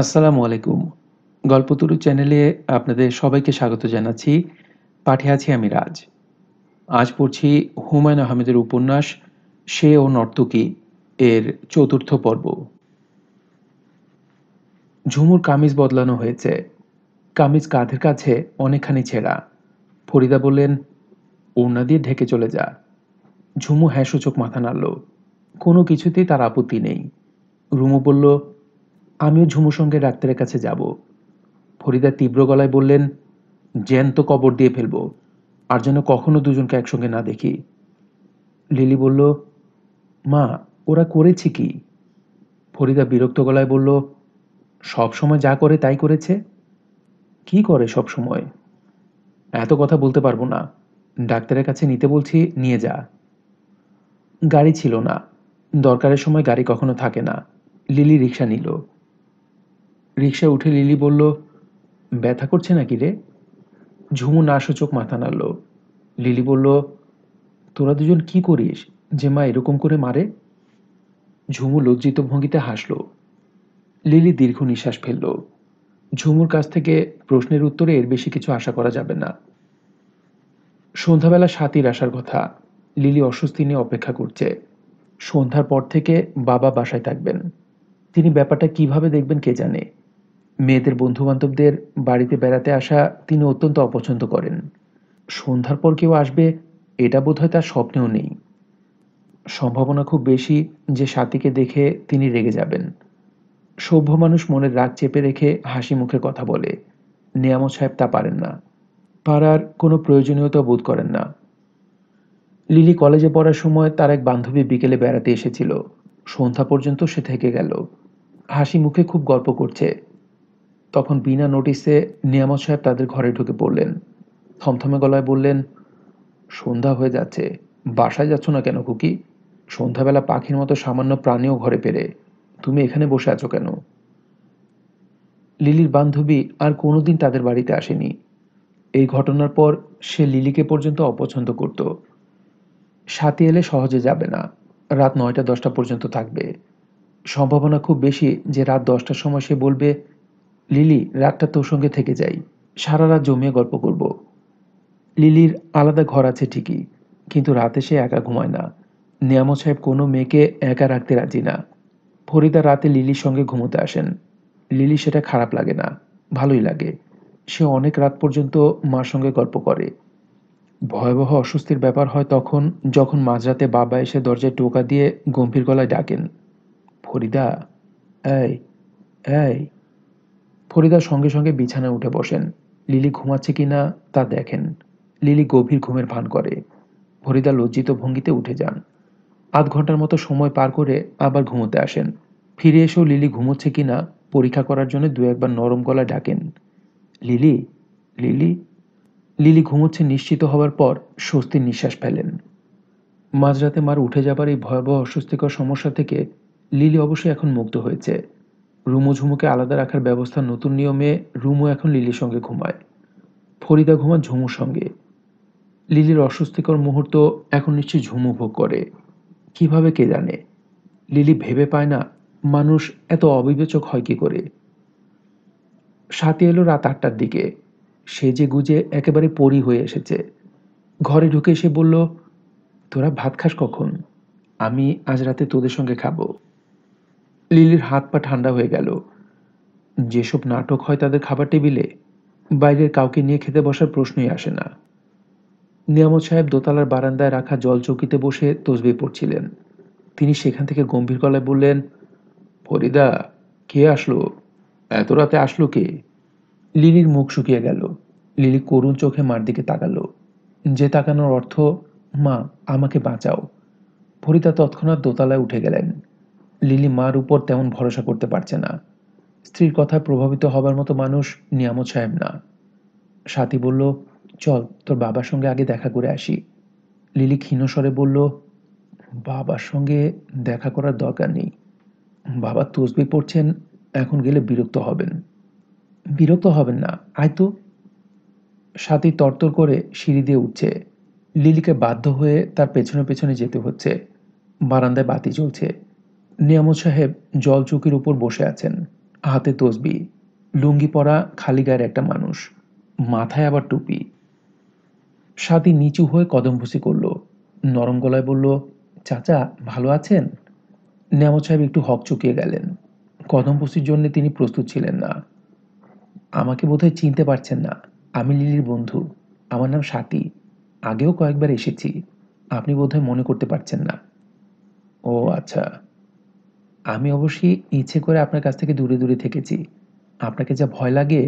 আসসালামু আলাইকুম গল্পতরু চ্যানেলে আপনাদের সবাইকে স্বাগত জানাচ্ছি পাঠে আছি আমি রাজ আজ পড়ছি হুমায়ুন আহমেদের উপন্যাস সে ও নর্তকী এর চতুর্থ পর্ব ঝুমুর কামিজ বদলানো হয়েছে কামিজ কাঁধের কাছে অনেকখানি ছেঁড়া ফরিদা বললেন ওড়না দিয়ে ঢেকে চলে যা ঝুমু হ্যাঁ সূচক মাথা নাড়ল কোনো কিছুতেই তার আপত্তি নেই রুমু বলল আমিও ঝুমুর সঙ্গে ডাক্তারের কাছে যাব ফরিদা তীব্র গলায় বললেন জ্যান্ত কবর দিয়ে ফেলবো আর যেন কখনো দুজনকে একসঙ্গে না দেখি লিলি বলল মা ওরা করেছে কি ফরিদা বিরক্ত গলায় বলল সব সময় যা করে তাই করেছে কি করে সব সময় এত কথা বলতে পারবো না ডাক্তারের কাছে নিতে বলছি নিয়ে যা গাড়ি ছিল না দরকারের সময় গাড়ি কখনো থাকে না লিলি রিক্সা নিল রিক্সা উঠে লিলি বলল ব্যথা করছে নাকি রে ঝুমু না সূচক মাথা নাড়ল লিলি বলল তোরা দুজন কি করিস যে মা এরকম করে মারে ঝুমু লজ্জিত ভঙ্গিতে হাসল লিলি দীর্ঘ নিঃশ্বাস ফেলল ঝুমুর কাছ থেকে প্রশ্নের উত্তরে এর বেশি কিছু আশা করা যাবে না সন্ধ্যাবেলা সাতির আসার কথা লিলি অস্বস্তি নিয়ে অপেক্ষা করছে সন্ধ্যার পর থেকে বাবা বাসায় থাকবেন তিনি ব্যাপারটা কিভাবে দেখবেন কে জানে মেয়েদের বন্ধুবান্ধবদের বাড়িতে বেড়াতে আসা তিনি অত্যন্ত অপছন্দ করেন সন্ধ্যার পর কেউ আসবে এটা বোধহয় তার স্বপ্নেও নেই সম্ভাবনা খুব বেশি যে সাথীকে দেখে তিনি রেগে যাবেন সভ্য মানুষ মনের রাগ চেপে রেখে হাসি মুখে কথা বলে নিয়ামত সাহেব তা পারেন না পারার কোনো প্রয়োজনীয়তা বোধ করেন না লিলি কলেজে পড়ার সময় তার এক বান্ধবী বিকেলে বেড়াতে এসেছিল সন্ধ্যা পর্যন্ত সে থেকে গেল হাসি মুখে খুব গল্প করছে তখন বিনা নোটিসে নিয়ামত সাহেব তাদের ঘরে ঢুকে পড়লেন থমথমে গলায় বললেন সন্ধ্যা হয়ে যাচ্ছে বাসায় যাচ্ছ না কেন খুকি সন্ধ্যাবেলা পাখির মতো সামান্য প্রাণীও ঘরে পেরে তুমি এখানে বসে আছো কেন লিলির বান্ধবী আর কোনোদিন তাদের বাড়িতে আসেনি এই ঘটনার পর সে লিলিকে পর্যন্ত অপছন্দ করত সাথে এলে সহজে যাবে না রাত নয়টা দশটা পর্যন্ত থাকবে সম্ভাবনা খুব বেশি যে রাত দশটার সময় সে বলবে লিলি রাতটা তোর সঙ্গে থেকে যাই সারা রাত জমিয়ে গল্প করব লিলির আলাদা ঘর আছে ঠিকই কিন্তু রাতে সে একা ঘুমায় না নিয়ামত সাহেব কোনো মেয়েকে একা রাখতে রাজি না ফরিদা রাতে লিলির সঙ্গে ঘুমোতে আসেন লিলি সেটা খারাপ লাগে না ভালোই লাগে সে অনেক রাত পর্যন্ত মার সঙ্গে গল্প করে ভয়াবহ অস্বস্তির ব্যাপার হয় তখন যখন মাঝরাতে বাবা এসে দরজায় টোকা দিয়ে গম্ভীর গলায় ডাকেন ফরিদা এই এই ফরিদা সঙ্গে সঙ্গে বিছানায় উঠে বসেন লিলি ঘুমাচ্ছে কিনা তা দেখেন লিলি গভীর ঘুমের ভান করে ফরিদা লজ্জিত ভঙ্গিতে উঠে যান আধ ঘন্টার মতো সময় পার করে আবার ঘুমোতে আসেন ফিরে এসেও লিলি ঘুমোচ্ছে কিনা পরীক্ষা করার জন্য দু একবার নরম গলা ডাকেন লিলি লিলি লিলি ঘুমোচ্ছে নিশ্চিত হওয়ার পর স্বস্তির নিঃশ্বাস ফেলেন মাঝরাতে মার উঠে যাবার এই ভয়াবহ অস্বস্তিকর সমস্যা থেকে লিলি অবশ্যই এখন মুক্ত হয়েছে রুমু ঝুমুকে আলাদা রাখার ব্যবস্থা নতুন নিয়মে রুমো এখন লিলির সঙ্গে ঘুমায় ফরিদা ঘুমা ঝুমুর সঙ্গে লিলির অস্বস্তিকর মুহূর্ত এখন নিশ্চয়ই ঝুমু ভোগ করে কিভাবে কে জানে লিলি ভেবে পায় না মানুষ এত অবিবেচক হয় কি করে সাথে এলো রাত আটটার দিকে সে যে গুজে একেবারে পরি হয়ে এসেছে ঘরে ঢুকে সে বলল তোরা ভাত খাস কখন আমি আজ রাতে তোদের সঙ্গে খাবো লিলির হাত পা ঠান্ডা হয়ে গেল যেসব নাটক হয় তাদের খাবার টেবিলে বাইরের কাউকে নিয়ে খেতে বসার প্রশ্নই আসে না নিয়ামত সাহেব দোতলার বারান্দায় রাখা জল চৌকিতে বসে তসবি পড়ছিলেন তিনি সেখান থেকে গম্ভীর গলায় বললেন ফরিদা কে আসলো এত রাতে আসলো কে লিলির মুখ শুকিয়ে গেল লিলি করুণ চোখে মার দিকে তাকালো যে তাকানোর অর্থ মা আমাকে বাঁচাও ফরিদা তৎক্ষণাৎ দোতলায় উঠে গেলেন লিলি মার উপর তেমন ভরসা করতে পারছে না স্ত্রীর কথায় প্রভাবিত হবার মতো মানুষ নিয়ামত সাহেব না সাথী বলল চল তোর বাবার সঙ্গে আগে দেখা করে আসি লিলি ক্ষীণস্বরে বলল বাবার সঙ্গে দেখা করার দরকার নেই বাবা তসবি পড়ছেন এখন গেলে বিরক্ত হবেন বিরক্ত হবেন না আয় তো সাথী তরতর করে সিঁড়ি দিয়ে উঠছে লিলিকে বাধ্য হয়ে তার পেছনে পেছনে যেতে হচ্ছে বারান্দায় বাতি চলছে নিয়ামত সাহেব জল চৌকির উপর বসে আছেন হাতে তসবি লুঙ্গি পরা খালি গায়ের একটা মানুষ মাথায় আবার টুপি সাদি নিচু হয়ে কদমভুসি করল নরম গলায় বলল চাচা ভালো আছেন নিয়ামত সাহেব একটু হক চুকিয়ে গেলেন কদমভুসির জন্য তিনি প্রস্তুত ছিলেন না আমাকে বোধহয় চিনতে পারছেন না আমি লিলির বন্ধু আমার নাম সাতি আগেও কয়েকবার এসেছি আপনি বোধহয় মনে করতে পারছেন না ও আচ্ছা আমি অবশ্যই ইচ্ছে করে আপনার কাছ থেকে দূরে দূরে থেকেছি আপনাকে যা ভয় লাগে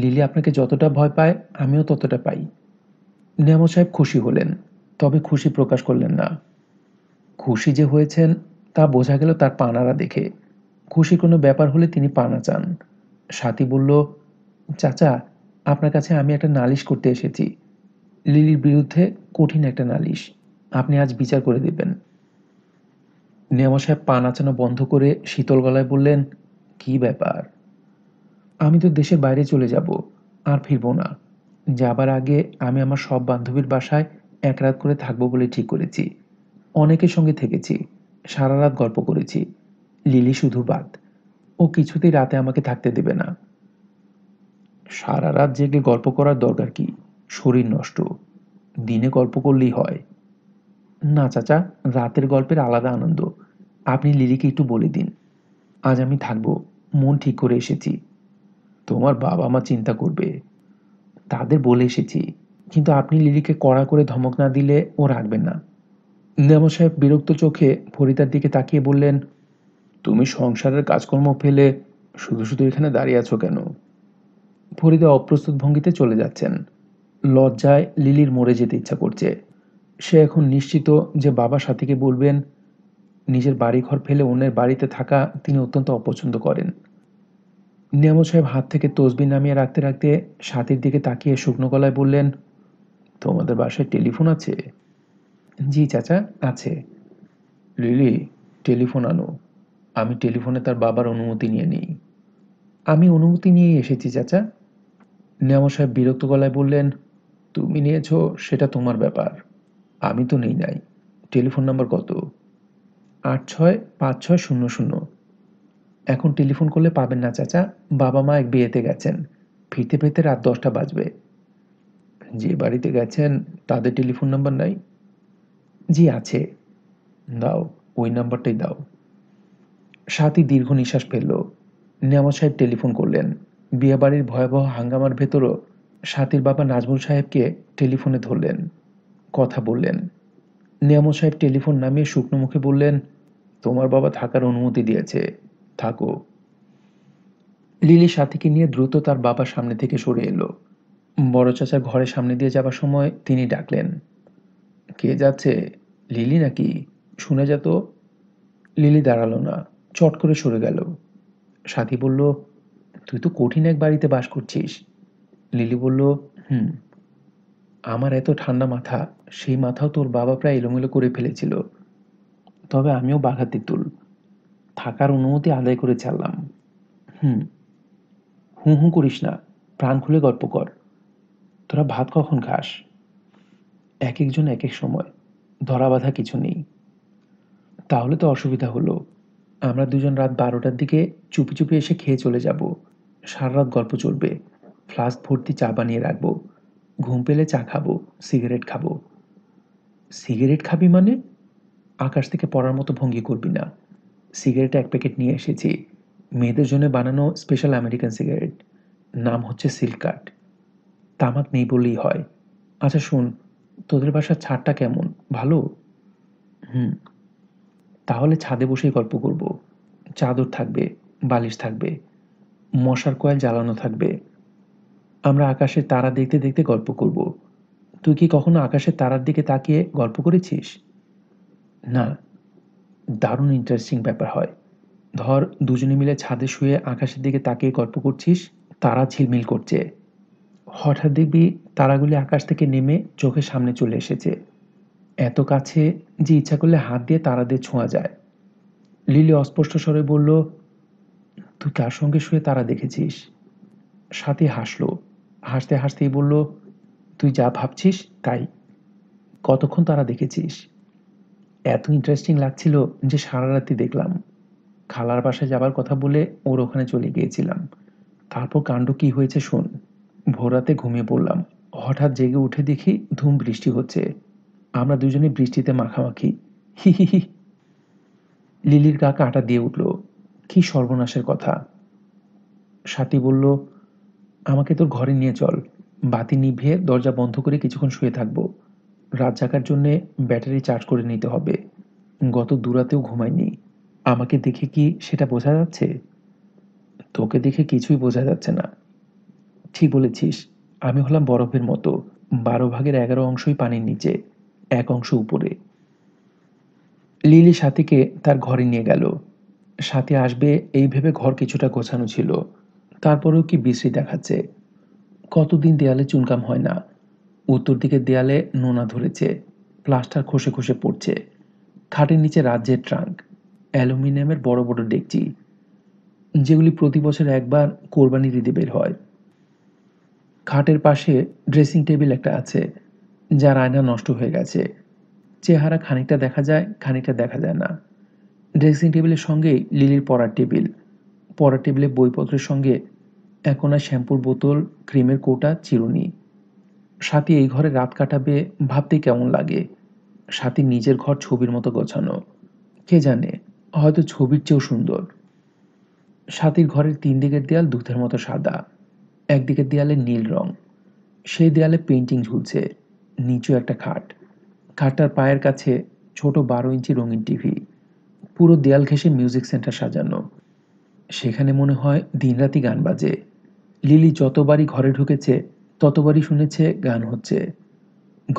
লিলি আপনাকে যতটা ভয় পায় আমিও ততটা পাই নিয়ামত সাহেব খুশি হলেন তবে খুশি প্রকাশ করলেন না খুশি যে হয়েছেন তা বোঝা গেল তার পানারা দেখে খুশি কোনো ব্যাপার হলে তিনি পানা চান সাথী বলল চাচা আপনার কাছে আমি একটা নালিশ করতে এসেছি লিলির বিরুদ্ধে কঠিন একটা নালিশ আপনি আজ বিচার করে দেবেন নেওয়া সাহেব পা নাচানো বন্ধ করে শীতল গলায় বললেন কি ব্যাপার আমি তো দেশের বাইরে চলে যাব আর ফিরবো না যাবার আগে আমি আমার সব বান্ধবীর বাসায় এক রাত করে থাকবো বলে ঠিক করেছি অনেকের সঙ্গে থেকেছি সারা রাত গল্প করেছি লিলি শুধু বাদ ও কিছুতেই রাতে আমাকে থাকতে দেবে না সারা রাত জেগে গল্প করার দরকার কি শরীর নষ্ট দিনে গল্প করলেই হয় না চাচা রাতের গল্পের আলাদা আনন্দ আপনি লিলিকে একটু বলে দিন আজ আমি থাকবো মন ঠিক করে এসেছি তোমার বাবা মা চিন্তা করবে তাদের বলে এসেছি কিন্তু আপনি লিলিকে কড়া করে ধমক না দিলে ও রাখবেন না নেমা সাহেব বিরক্ত চোখে ফরিদার দিকে তাকিয়ে বললেন তুমি সংসারের কাজকর্ম ফেলে শুধু শুধু এখানে দাঁড়িয়ে আছো কেন ফরিদা অপ্রস্তুত ভঙ্গিতে চলে যাচ্ছেন লজ্জায় লিলির মরে যেতে ইচ্ছা করছে সে এখন নিশ্চিত যে বাবা সাথীকে বলবেন নিজের বাড়িঘর ফেলে অন্যের বাড়িতে থাকা তিনি অত্যন্ত অপছন্দ করেন নিয়ামত সাহেব হাত থেকে তসবি নামিয়ে রাখতে রাখতে সাতির দিকে তাকিয়ে শুকনো গলায় বললেন তোমাদের বাসায় টেলিফোন আছে জি চাচা আছে লিলি টেলিফোন আনো আমি টেলিফোনে তার বাবার অনুমতি নিয়ে নিই আমি অনুমতি নিয়ে এসেছি চাচা নিয়ামত সাহেব বিরক্ত গলায় বললেন তুমি নিয়েছো সেটা তোমার ব্যাপার আমি তো নেই নাই টেলিফোন নাম্বার কত আট ছয় পাঁচ ছয় শূন্য শূন্য এখন টেলিফোন করলে পাবেন না চাচা বাবা মা এক বিয়েতে গেছেন ফিরতে ফিরতে রাত দশটা বাজবে যে বাড়িতে গেছেন তাদের টেলিফোন নাম্বার নাই জি আছে দাও ওই নাম্বারটাই দাও সাথী দীর্ঘ নিঃশ্বাস ফেলল নিয়ামত সাহেব টেলিফোন করলেন বিয়েবাড়ির ভয়াবহ হাঙ্গামার ভেতরও সাথীর বাবা নাজমুল সাহেবকে টেলিফোনে ধরলেন কথা বললেন নিয়ামত সাহেব টেলিফোন নামিয়ে শুকনো মুখে বললেন তোমার বাবা থাকার অনুমতি দিয়েছে থাকো লিলি সাথীকে নিয়ে দ্রুত তার বাবার সামনে থেকে সরে এলো বড় চাচার ঘরের সামনে দিয়ে যাবার সময় তিনি ডাকলেন কে যাচ্ছে লিলি নাকি শুনে যেত লিলি দাঁড়ালো না চট করে সরে গেল সাথী বলল তুই তো কঠিন এক বাড়িতে বাস করছিস লিলি বলল হুম আমার এত ঠান্ডা মাথা সেই মাথাও তোর বাবা প্রায় এলোমেলো করে ফেলেছিল তবে আমিও বাঘা তেঁতুল থাকার অনুমতি আদায় করে চাললাম হুম হু হু করিস না প্রাণ খুলে গল্প কর তোরা ভাত কখন খাস এক একজন এক এক সময় ধরা বাঁধা কিছু নেই তাহলে তো অসুবিধা হলো আমরা দুজন রাত বারোটার দিকে চুপি চুপি এসে খেয়ে চলে যাব সারা রাত গল্প চলবে ফ্লাস্ক ভর্তি চা বানিয়ে রাখবো ঘুম পেলে চা খাবো সিগারেট খাবো সিগারেট খাবি মানে আকাশ থেকে পড়ার মতো ভঙ্গি করবি না সিগারেট এক প্যাকেট নিয়ে এসেছি মেয়েদের জন্য বানানো স্পেশাল আমেরিকান সিগারেট নাম হচ্ছে সিলকাট তামাক নেই বলেই হয় আচ্ছা শোন তোদের বাসার ছাদটা কেমন ভালো হুম তাহলে ছাদে বসেই গল্প করব চাদর থাকবে বালিশ থাকবে মশার কয়েল জ্বালানো থাকবে আমরা আকাশে তারা দেখতে দেখতে গল্প করব তুই কি কখনো আকাশের তারার দিকে তাকিয়ে গল্প করেছিস না দারুণ ইন্টারেস্টিং ব্যাপার হয় ধর দুজনে মিলে ছাদে শুয়ে আকাশের দিকে তাকিয়ে গল্প করছিস তারা ঝিলমিল করছে হঠাৎ দেখবি তারাগুলি আকাশ থেকে নেমে চোখের সামনে চলে এসেছে এত কাছে যে ইচ্ছা করলে হাত দিয়ে তারা দিয়ে ছোঁয়া যায় লিলি অস্পষ্ট স্বরে বলল তুই কার সঙ্গে শুয়ে তারা দেখেছিস সাথে হাসলো হাসতে হাসতেই বলল তুই যা ভাবছিস তাই কতক্ষণ তারা দেখেছিস এত ইন্টারেস্টিং লাগছিল যে সারা রাতি দেখলাম খালার বাসায় যাবার কথা বলে ওর ওখানে চলে গিয়েছিলাম তারপর কাণ্ড কি হয়েছে শোন ভোরাতে ঘুমিয়ে পড়লাম হঠাৎ জেগে উঠে দেখি ধুম বৃষ্টি হচ্ছে আমরা দুজনে বৃষ্টিতে মাখামাখি হি হি হি লিলির গা আটা দিয়ে উঠল কি সর্বনাশের কথা সাথী বলল আমাকে তোর ঘরে নিয়ে চল বাতি নিভিয়ে দরজা বন্ধ করে কিছুক্ষণ শুয়ে থাকব রাত জাগার জন্যে ব্যাটারি চার্জ করে নিতে হবে গত দুরাতেও ঘুমাইনি আমাকে দেখে কি সেটা বোঝা যাচ্ছে তোকে দেখে কিছুই বোঝা যাচ্ছে না ঠিক বলেছিস আমি হলাম বরফের মতো বারো ভাগের এগারো অংশই পানির নিচে এক অংশ উপরে লিলি সাথীকে তার ঘরে নিয়ে গেল সাথী আসবে এই ভেবে ঘর কিছুটা গোছানো ছিল তারপরেও কি বিশ্রী দেখাচ্ছে কতদিন দেয়ালে চুনকাম হয় না উত্তর দিকের দেয়ালে নোনা ধরেছে প্লাস্টার খসে খসে পড়ছে খাটের নিচে রাজ্যের ট্রাঙ্ক অ্যালুমিনিয়ামের বড় বড় ডেকচি যেগুলি প্রতি বছর একবার কোরবানির ঈদে বের হয় খাটের পাশে ড্রেসিং টেবিল একটা আছে যার আয়না নষ্ট হয়ে গেছে চেহারা খানিকটা দেখা যায় খানিকটা দেখা যায় না ড্রেসিং টেবিলের সঙ্গে লিলির পড়ার টেবিল পড়ার টেবিলে বইপত্রের সঙ্গে একোনা শ্যাম্পুর বোতল ক্রিমের কোটা চিরুনি সাথী এই ঘরে রাত কাটাবে ভাবতে কেমন লাগে সাথী নিজের ঘর ছবির মতো গোছানো কে জানে হয়তো ছবির চেয়েও সুন্দর সাথীর ঘরের তিন দিকের দেয়াল দুধের মতো সাদা একদিকের দেয়ালে নীল রং সেই দেয়ালে পেন্টিং ঝুলছে নিচু একটা খাট খাটটার পায়ের কাছে ছোট বারো ইঞ্চি রঙিন টিভি পুরো দেয়াল ঘেঁষে মিউজিক সেন্টার সাজানো সেখানে মনে হয় দিনরাতি গান বাজে লিলি যতবারই ঘরে ঢুকেছে ততবারই শুনেছে গান হচ্ছে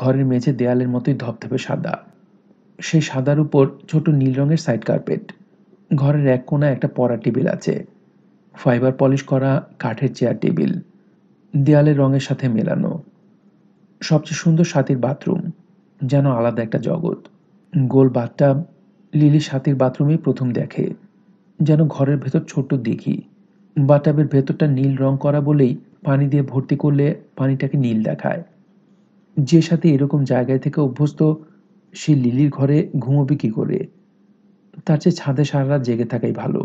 ঘরের মেঝে দেয়ালের মতোই ধপধপে সাদা সেই সাদার উপর ছোট নীল রঙের সাইড কার্পেট ঘরের এক কোনা একটা পড়া টেবিল আছে ফাইবার পলিশ করা কাঠের চেয়ার টেবিল দেয়ালের রঙের সাথে মেলানো সবচেয়ে সুন্দর সাথীর বাথরুম যেন আলাদা একটা জগৎ গোল বাথটা লিলি সাথীর বাথরুমেই প্রথম দেখে যেন ঘরের ভেতর ছোট্ট দিঘি বাটাবের ভেতরটা নীল রং করা বলেই পানি দিয়ে ভর্তি করলে পানিটাকে নীল দেখায় যে সাথে এরকম জায়গায় থেকে অভ্যস্ত সে লিলির ঘরে ঘুমোবে কি করে তার চেয়ে ছাদে সারা রাত জেগে থাকাই ভালো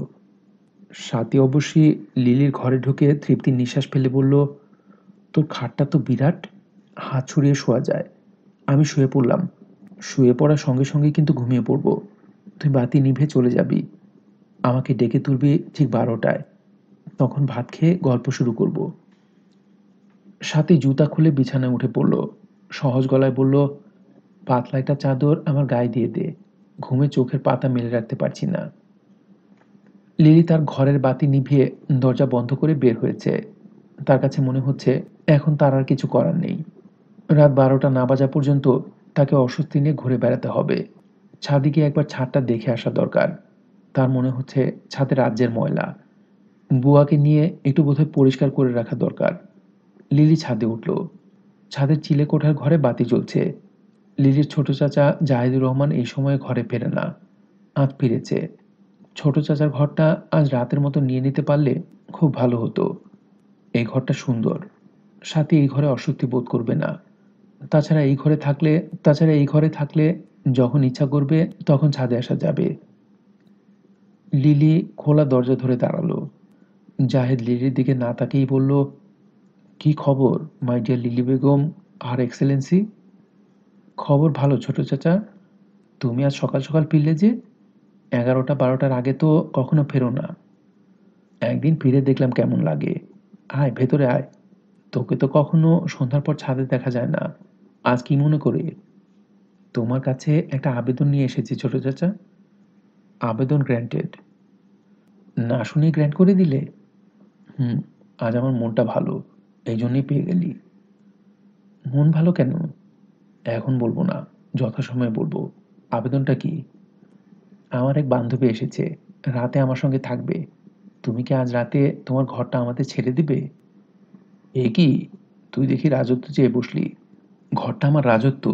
সাথে অবশ্যই লিলির ঘরে ঢুকে তৃপ্তির নিঃশ্বাস ফেলে বলল তোর খাটটা তো বিরাট হাত ছড়িয়ে শোয়া যায় আমি শুয়ে পড়লাম শুয়ে পড়ার সঙ্গে সঙ্গে কিন্তু ঘুমিয়ে পড়ব তুই বাতি নিভে চলে যাবি আমাকে ডেকে তুলবি ঠিক বারোটায় তখন ভাত খেয়ে গল্প শুরু করব সাথে জুতা খুলে বিছানায় উঠে পড়ল সহজ গলায় বলল পাতলা একটা চাদর আমার গায়ে দিয়ে দে ঘুমে চোখের পাতা মেলে রাখতে পারছি না লিলি তার ঘরের বাতি নিভিয়ে দরজা বন্ধ করে বের হয়েছে তার কাছে মনে হচ্ছে এখন তার আর কিছু করার নেই রাত বারোটা না বাজা পর্যন্ত তাকে অস্বস্তি নিয়ে ঘুরে বেড়াতে হবে ছাদে গিয়ে একবার ছাদটা দেখে আসা দরকার তার মনে হচ্ছে ছাদে রাজ্যের ময়লা বুয়াকে নিয়ে একটু বোধহয় পরিষ্কার করে রাখা দরকার লিলি ছাদে উঠল ছাদের চিলে কোঠার ঘরে বাতি জ্বলছে লিলির ছোট চাচা জাহিদুর রহমান এই সময়ে ঘরে ফেরে না আঁত ফিরেছে ছোট চাচার ঘরটা আজ রাতের মতো নিয়ে নিতে পারলে খুব ভালো হতো এই ঘরটা সুন্দর সাথে এই ঘরে অস্বস্তি বোধ করবে না তাছাড়া এই ঘরে থাকলে তাছাড়া এই ঘরে থাকলে যখন ইচ্ছা করবে তখন ছাদে আসা যাবে লিলি খোলা দরজা ধরে দাঁড়ালো জাহেদ লিলির দিকে না তাকিয়েই বলল কি খবর মাই ডিয়ার লিলি বেগম আর এক্সেলেন্সি খবর ভালো ছোট চাচা তুমি আজ সকাল সকাল ফিরলে যে এগারোটা বারোটার আগে তো কখনো ফেরো না একদিন ফিরে দেখলাম কেমন লাগে আয় ভেতরে আয় তোকে তো কখনো সন্ধ্যার পর ছাদে দেখা যায় না আজ কি মনে করে তোমার কাছে একটা আবেদন নিয়ে এসেছি ছোট চাচা আবেদন গ্র্যান্টেড না শুনে গ্র্যান্ট করে দিলে হুম আজ আমার মনটা ভালো এই জন্যই পেয়ে গেলি মন ভালো কেন এখন বলবো না যথাসময়ে বলবো আবেদনটা কি আমার এক বান্ধবী এসেছে রাতে আমার সঙ্গে থাকবে তুমি কি আজ রাতে তোমার ঘরটা আমাদের ছেড়ে দিবে এ কি তুই দেখি রাজত্ব চেয়ে বসলি ঘরটা আমার রাজত্ব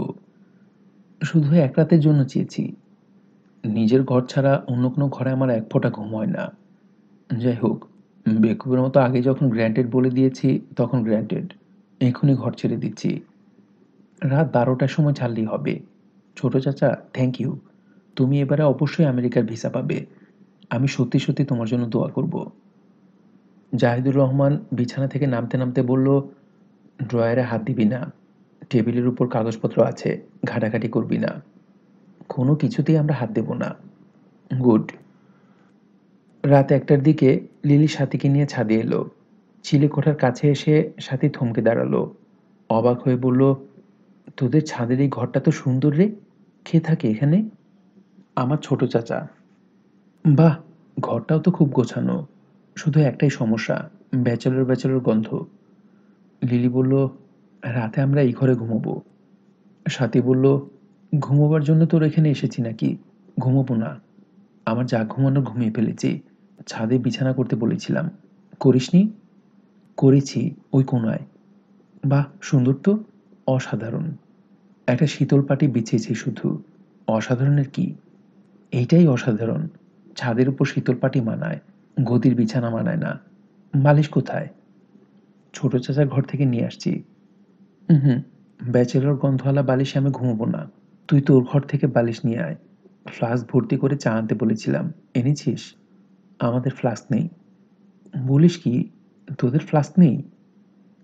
শুধু এক রাতের জন্য চেয়েছি নিজের ঘর ছাড়া অন্য কোনো ঘরে আমার এক ফোঁটা ঘুম হয় না যাই হোক বেকুবের মতো আগে যখন গ্র্যান্টেড বলে দিয়েছি তখন গ্র্যান্টেড এখনই ঘর ছেড়ে দিচ্ছি রাত বারোটার সময় ছাড়লেই হবে ছোট চাচা থ্যাংক ইউ তুমি এবারে অবশ্যই আমেরিকার ভিসা পাবে আমি সত্যি সত্যি তোমার জন্য দোয়া করব জাহিদুর রহমান বিছানা থেকে নামতে নামতে বলল ড্রয়ারে হাত দিবি না টেবিলের উপর কাগজপত্র আছে ঘাটাঘাটি করবি না কোনো কিছুতেই আমরা হাত দেব না গুড রাত একটার দিকে লিলি সাথীকে নিয়ে ছাদে এলো কোঠার কাছে এসে সাথী থমকে দাঁড়ালো অবাক হয়ে বলল তোদের ছাদের এই ঘরটা তো সুন্দর রে খেয়ে থাকে এখানে আমার ছোট চাচা বাহ ঘরটাও তো খুব গোছানো শুধু একটাই সমস্যা ব্যাচেলর ব্যাচেলর গন্ধ লিলি বলল রাতে আমরা এই ঘরে ঘুমোবো সাথী বলল ঘুমোবার জন্য তোর এখানে এসেছি নাকি ঘুমোবো না আমার যা ঘুমানো ঘুমিয়ে ফেলেছি ছাদে বিছানা করতে বলেছিলাম করিসনি করেছি ওই কোনায় বাহ সুন্দর তো অসাধারণ একটা শীতল পাটি বিছিয়েছি শুধু অসাধারণের কি এইটাই অসাধারণ ছাদের উপর শীতল পাটি মানায় গদির বিছানা মানায় না মালিশ কোথায় ছোট চাচার ঘর থেকে নিয়ে আসছি হুম ব্যাচেলর গন্ধওয়ালা বালিশে আমি ঘুমবো না তুই তোর ঘর থেকে বালিশ নিয়ে আয় ফ্লাস ভর্তি করে চা আনতে বলেছিলাম এনেছিস আমাদের ফ্লাস্ক নেই বলিস কি তোদের ফ্লাস্ক নেই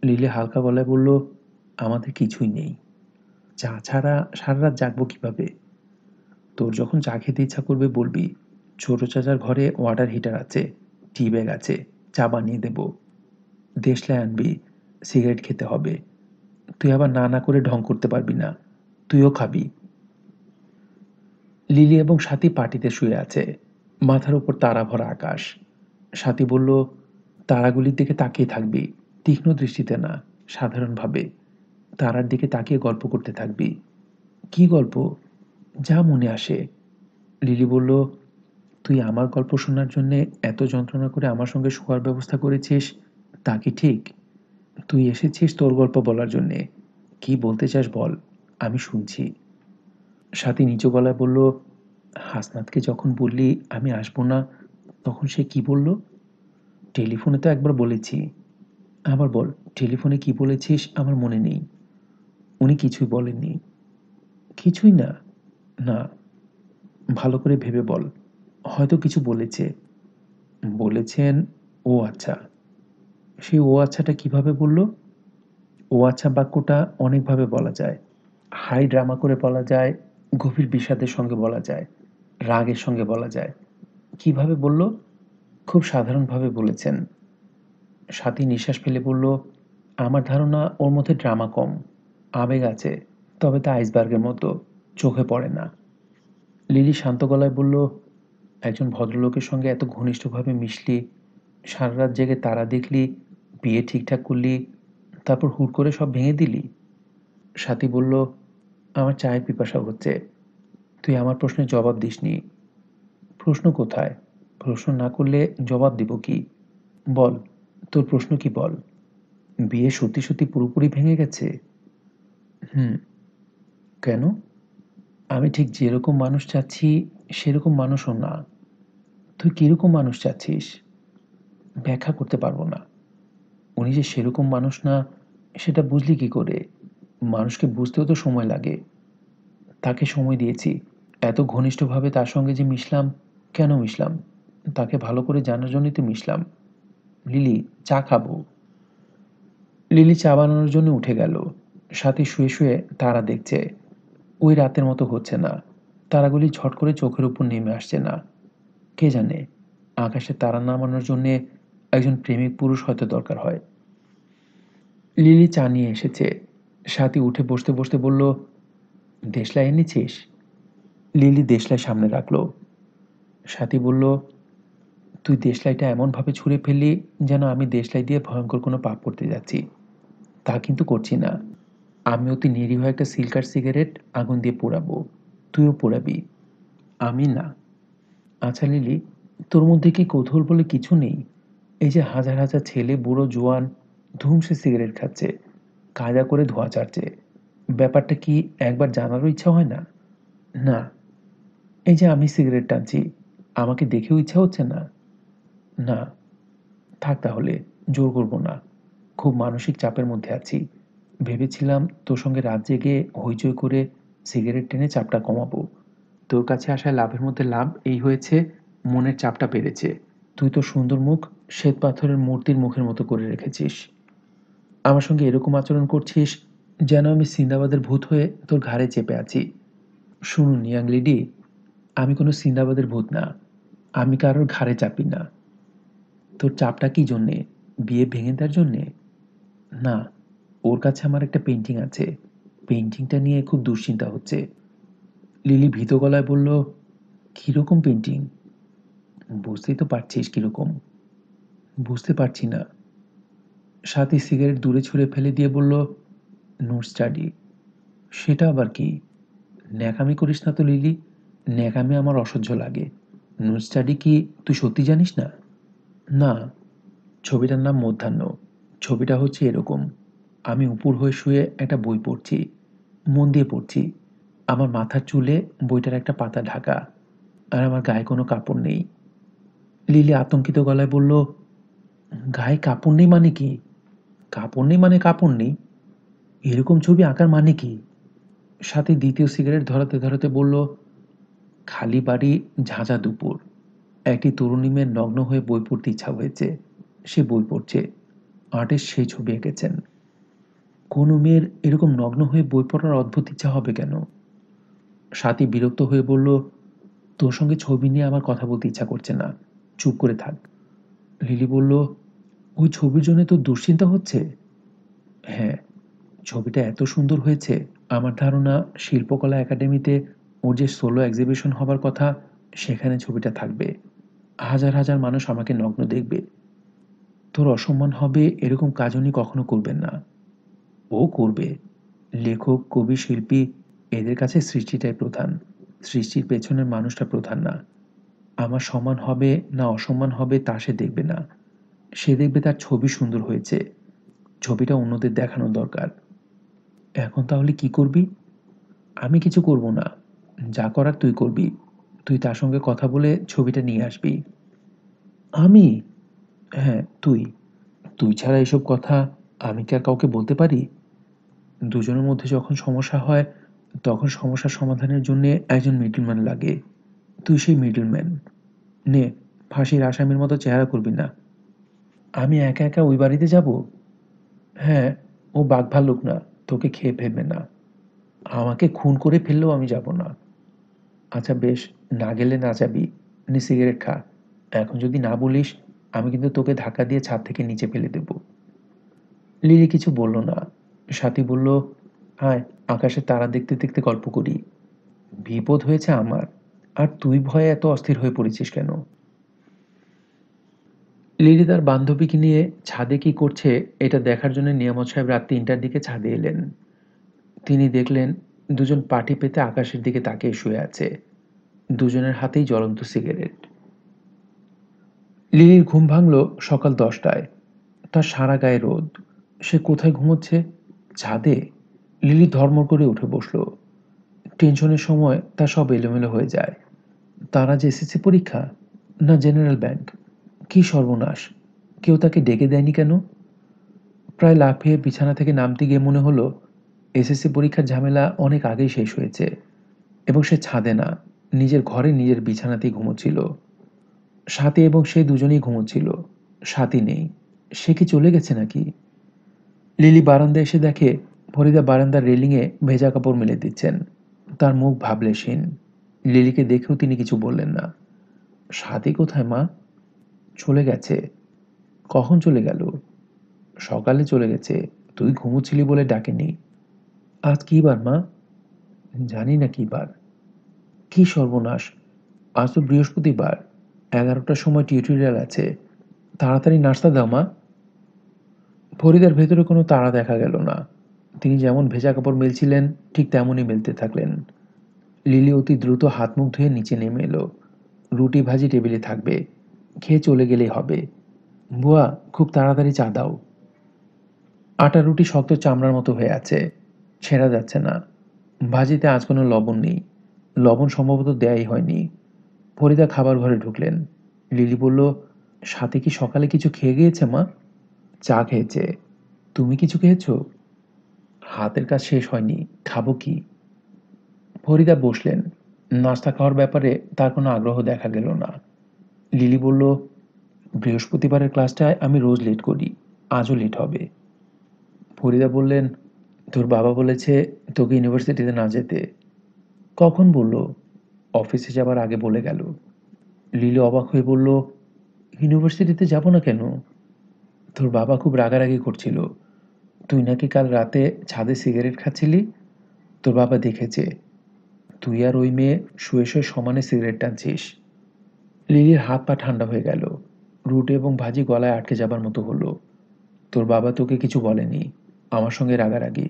লিলে হালকা গলায় বলল আমাদের কিছুই নেই চা ছাড়া সারা রাত জাগবো কীভাবে তোর যখন চা খেতে ইচ্ছা করবে বলবি ছোট চাচার ঘরে ওয়াটার হিটার আছে টি ব্যাগ আছে চা বানিয়ে দেব দেশলে আনবি সিগারেট খেতে হবে তুই আবার না না করে ঢং করতে পারবি না তুইও খাবি লিলি এবং সাথী পার্টিতে শুয়ে আছে মাথার উপর তারা ভরা আকাশ সাথী বলল তারাগুলির দিকে তাকিয়ে থাকবি তীক্ষ্ণ দৃষ্টিতে না সাধারণভাবে তারার দিকে তাকিয়ে গল্প করতে থাকবি কি গল্প যা মনে আসে লিলি বলল তুই আমার গল্প শোনার জন্যে এত যন্ত্রণা করে আমার সঙ্গে শোয়ার ব্যবস্থা করেছিস তা কি ঠিক তুই এসেছিস তোর গল্প বলার জন্যে কি বলতে চাস বল আমি শুনছি সাথী নিচু গলায় বলল হাসনাতকে যখন বললি আমি আসবো না তখন সে কি বলল টেলিফোনে তো একবার বলেছি আবার বল টেলিফোনে কি বলেছিস আমার মনে নেই উনি কিছুই বলেননি কিছুই না না ভালো করে ভেবে বল হয়তো কিছু বলেছে বলেছেন ও আচ্ছা সেই ও আচ্ছাটা কিভাবে বলল ও আচ্ছা বাক্যটা অনেকভাবে বলা যায় হাই ড্রামা করে বলা যায় গভীর বিষাদের সঙ্গে বলা যায় রাগের সঙ্গে বলা যায় কিভাবে বলল খুব সাধারণভাবে বলেছেন সাথী নিঃশ্বাস ফেলে বলল আমার ধারণা ওর মধ্যে ড্রামা কম আবেগ আছে তবে তা আইসবার্গের মতো চোখে পড়ে না লিলি শান্ত গলায় বলল একজন ভদ্রলোকের সঙ্গে এত ঘনিষ্ঠভাবে মিশলি সারা রাত জেগে তারা দেখলি বিয়ে ঠিকঠাক করলি তারপর হুট করে সব ভেঙে দিলি সাথী বলল আমার চায়ের পিপাসা হচ্ছে তুই আমার প্রশ্নের জবাব দিসনি প্রশ্ন কোথায় প্রশ্ন না করলে জবাব দিব কি বল তোর প্রশ্ন কি বল বিয়ে সত্যি সত্যি পুরোপুরি ভেঙে গেছে হুম কেন আমি ঠিক যেরকম মানুষ চাচ্ছি সেরকম মানুষও না তুই কীরকম মানুষ চাচ্ছিস ব্যাখ্যা করতে পারবো না উনি যে সেরকম মানুষ না সেটা বুঝলি কি করে মানুষকে বুঝতেও তো সময় লাগে তাকে সময় দিয়েছি এত ঘনিষ্ঠভাবে তার সঙ্গে যে মিশলাম কেন মিশলাম তাকে ভালো করে জানার জন্যই তো মিশলাম লিলি চা খাবো লিলি চা বানানোর জন্য উঠে গেল সাথে শুয়ে শুয়ে তারা দেখছে ওই রাতের মতো হচ্ছে না তারাগুলি ঝট করে চোখের উপর নেমে আসছে না কে জানে আকাশে তারা নামানোর জন্যে একজন প্রেমিক পুরুষ হয়তো দরকার হয় লিলি চা নিয়ে এসেছে সাথী উঠে বসতে বসতে বলল দেশলাই এনেছিস লিলি দেশলাই সামনে রাখল সাথী বলল তুই দেশলাইটা এমনভাবে ছুঁড়ে ফেললি যেন আমি দেশলাই দিয়ে ভয়ঙ্কর কোনো পাপ করতে যাচ্ছি তা কিন্তু করছি না আমি অতি নিরীহ একটা সিলকার সিগারেট আগুন দিয়ে পোড়াবো তুইও পোড়াবি আমি না আচ্ছা লিলি তোর মধ্যে কি কৌতূহল বলে কিছু নেই এই যে হাজার হাজার ছেলে বুড়ো জোয়ান ধুমসে সিগারেট খাচ্ছে কাজা করে ধোঁয়া চাড়ছে ব্যাপারটা কি একবার জানারও ইচ্ছা হয় না না এই যে আমি সিগারেট টানছি আমাকে দেখেও ইচ্ছা হচ্ছে না না থাক তাহলে জোর করব না খুব মানসিক চাপের মধ্যে আছি ভেবেছিলাম তোর সঙ্গে রাত জেগে হইচই করে সিগারেট টেনে চাপটা কমাবো তোর কাছে আসায় লাভের মধ্যে লাভ এই হয়েছে মনের চাপটা বেড়েছে তুই তো সুন্দর মুখ শ্বেত পাথরের মূর্তির মুখের মতো করে রেখেছিস আমার সঙ্গে এরকম আচরণ করছিস যেন আমি সিন্দাবাদের ভূত হয়ে তোর ঘাড়ে চেপে আছি শুনুন ইয়াং লেডি আমি কোনো সিন্দাবাদের ভূত না আমি কারোর ঘাড়ে চাপি না তোর চাপটা কি জন্যে বিয়ে ভেঙে দেওয়ার জন্যে না ওর কাছে আমার একটা পেন্টিং আছে পেন্টিংটা নিয়ে খুব দুশ্চিন্তা হচ্ছে লিলি ভীত গলায় বলল কীরকম পেন্টিং বুঝতেই তো পারছিস কীরকম বুঝতে পারছি না সাথে সিগারেট দূরে ছুঁড়ে ফেলে দিয়ে বলল নোট স্টাডি সেটা আবার কি ন্যাকামি করিস না তো লিলি ন্যাকামি আমার অসহ্য লাগে নোট স্টাডি কি তুই সত্যি জানিস না না ছবিটার নাম মধ্যাহ্ন ছবিটা হচ্ছে এরকম আমি উপর হয়ে শুয়ে একটা বই পড়ছি মন দিয়ে পড়ছি আমার মাথার চুলে বইটার একটা পাতা ঢাকা আর আমার গায়ে কোনো কাপড় নেই লিলি আতঙ্কিত গলায় বলল গায়ে কাপড় নেই মানে কি কাপড় নেই মানে কাপড় নেই এরকম ছবি আঁকার মানে কি সাথে দ্বিতীয় সিগারেট ধরাতে ধরাতে বলল খালি বাড়ি ঝাঁঝা দুপুর একটি তরুণী মেয়ের নগ্ন হয়ে বই পড়তে ইচ্ছা হয়েছে সে বই পড়ছে আর্টের সেই ছবি এঁকেছেন কোনো মেয়ের এরকম নগ্ন হয়ে বই পড়ার অদ্ভুত ইচ্ছা হবে কেন সাথী বিরক্ত হয়ে বলল তোর সঙ্গে ছবি নিয়ে আমার কথা বলতে ইচ্ছা করছে না চুপ করে থাক লিলি বলল ওই ছবির জন্য তোর দুশ্চিন্তা হচ্ছে হ্যাঁ ছবিটা এত সুন্দর হয়েছে আমার ধারণা শিল্পকলা একাডেমিতে ওর যে সোলো এক্সিবিশন হবার কথা সেখানে ছবিটা থাকবে হাজার হাজার মানুষ আমাকে নগ্ন দেখবে তোর অসম্মান হবে এরকম কাজ উনি কখনো করবেন না ও করবে লেখক কবি শিল্পী এদের কাছে সৃষ্টিটাই প্রধান সৃষ্টির পেছনের মানুষটা প্রধান না আমার সমান হবে না অসম্মান হবে তা সে দেখবে না সে দেখবে তার ছবি সুন্দর হয়েছে ছবিটা অন্যদের দেখানো দরকার এখন তাহলে কি করবি আমি কিছু করব না যা করার তুই করবি তুই তার সঙ্গে কথা বলে ছবিটা নিয়ে আসবি আমি হ্যাঁ তুই তুই ছাড়া এসব কথা আমি কি আর কাউকে বলতে পারি দুজনের মধ্যে যখন সমস্যা হয় তখন সমস্যার সমাধানের জন্য একজন মিডলম্যান লাগে তুই সেই মিডলম্যান নে ফাঁসির আসামির মতো চেহারা করবি না আমি একা একা ওই বাড়িতে যাব হ্যাঁ ও বাঘ ভাল্লুক না তোকে খেয়ে ফেলবে না আমাকে খুন করে ফেললেও আমি যাব না আচ্ছা বেশ না গেলে না যাবি নি সিগারেট খা এখন যদি না বলিস আমি কিন্তু তোকে ধাক্কা দিয়ে ছাদ থেকে নিচে ফেলে দেব লিলি কিছু বলল না সাথী বলল হায় আকাশে তারা দেখতে দেখতে গল্প করি বিপদ হয়েছে আমার আর তুই ভয়ে এত অস্থির হয়ে পড়েছিস কেন লিলি তার বান্ধবীকে নিয়ে ছাদে কি করছে এটা দেখার জন্য নিয়ামত সাহেব রাত তিনটার দিকে ছাদে এলেন তিনি দেখলেন দুজন পাটি পেতে আকাশের দিকে তাকিয়ে শুয়ে আছে দুজনের হাতেই জ্বলন্ত সিগারেট লিলির ঘুম ভাঙল সকাল দশটায় তার সারা গায়ে রোদ সে কোথায় ঘুমোচ্ছে ছাদে লিলি ধর্ম করে উঠে বসল টেনশনের সময় তা সব এলোমেলো হয়ে যায় তারা যে এসএসসি পরীক্ষা না জেনারেল ব্যাংক কি সর্বনাশ কেউ তাকে ডেকে দেয়নি কেন প্রায় লাফিয়ে বিছানা থেকে নামতে গিয়ে মনে হলো এসএসসি পরীক্ষার ঝামেলা অনেক আগেই শেষ হয়েছে এবং সে ছাদে না নিজের ঘরে নিজের বিছানাতেই ঘুমোচ্ছিল সাথে এবং সে দুজনেই ঘুমোচ্ছিল সাথে নেই সে কি চলে গেছে নাকি লিলি বারান্দা এসে দেখে ফরিদা বারান্দার রেলিংয়ে ভেজা কাপড় মেলে দিচ্ছেন তার মুখ সিন লিলিকে দেখেও তিনি কিছু বললেন না সাথে কোথায় মা চলে গেছে কখন চলে গেল সকালে চলে গেছে তুই ঘুমোচ্ছিলি বলে ডাকেনি আজ কি বার মা জানি না কি বার কি সর্বনাশ আজ তো বৃহস্পতিবার এগারোটার সময় টিউটোরিয়াল আছে তাড়াতাড়ি নাস্তা দাও মা ফরিদার ভেতরে কোনো তাড়া দেখা গেল না তিনি যেমন ভেজা কাপড় মেলছিলেন ঠিক তেমনই মেলতে থাকলেন লিলি অতি দ্রুত হাত মুখ ধুয়ে নিচে নেমে এলো রুটি ভাজি টেবিলে থাকবে খেয়ে চলে গেলেই হবে বুয়া খুব তাড়াতাড়ি চা দাও আটা রুটি শক্ত চামড়ার মতো হয়ে আছে ছেঁড়া যাচ্ছে না ভাজিতে আজ কোনো লবণ নেই লবণ সম্ভবত দেয়াই হয়নি ফরিদা খাবার ঘরে ঢুকলেন লিলি বলল সাথে কি সকালে কিছু খেয়ে গিয়েছে মা চা খেয়েছে তুমি কিছু খেয়েছো হাতের কাজ শেষ হয়নি খাবো কি ফরিদা বসলেন নাস্তা খাওয়ার ব্যাপারে তার কোনো আগ্রহ দেখা গেল না লিলি বলল বৃহস্পতিবারের ক্লাসটায় আমি রোজ লেট করি আজও লেট হবে ফরিদা বললেন তোর বাবা বলেছে তোকে ইউনিভার্সিটিতে না যেতে কখন বলল অফিসে যাবার আগে বলে গেল লিলি অবাক হয়ে বলল ইউনিভার্সিটিতে যাব না কেন তোর বাবা খুব রাগারাগি করছিল তুই নাকি কাল রাতে ছাদে সিগারেট খাচ্ছিলি তোর বাবা দেখেছে তুই আর ওই মেয়ে শুয়ে শুয়ে সমানে সিগারেট টানছিস লিলির হাত পা ঠান্ডা হয়ে গেল রুটি এবং ভাজি গলায় আটকে যাবার মতো হলো তোর বাবা তোকে কিছু বলেনি আমার সঙ্গে রাগারাগি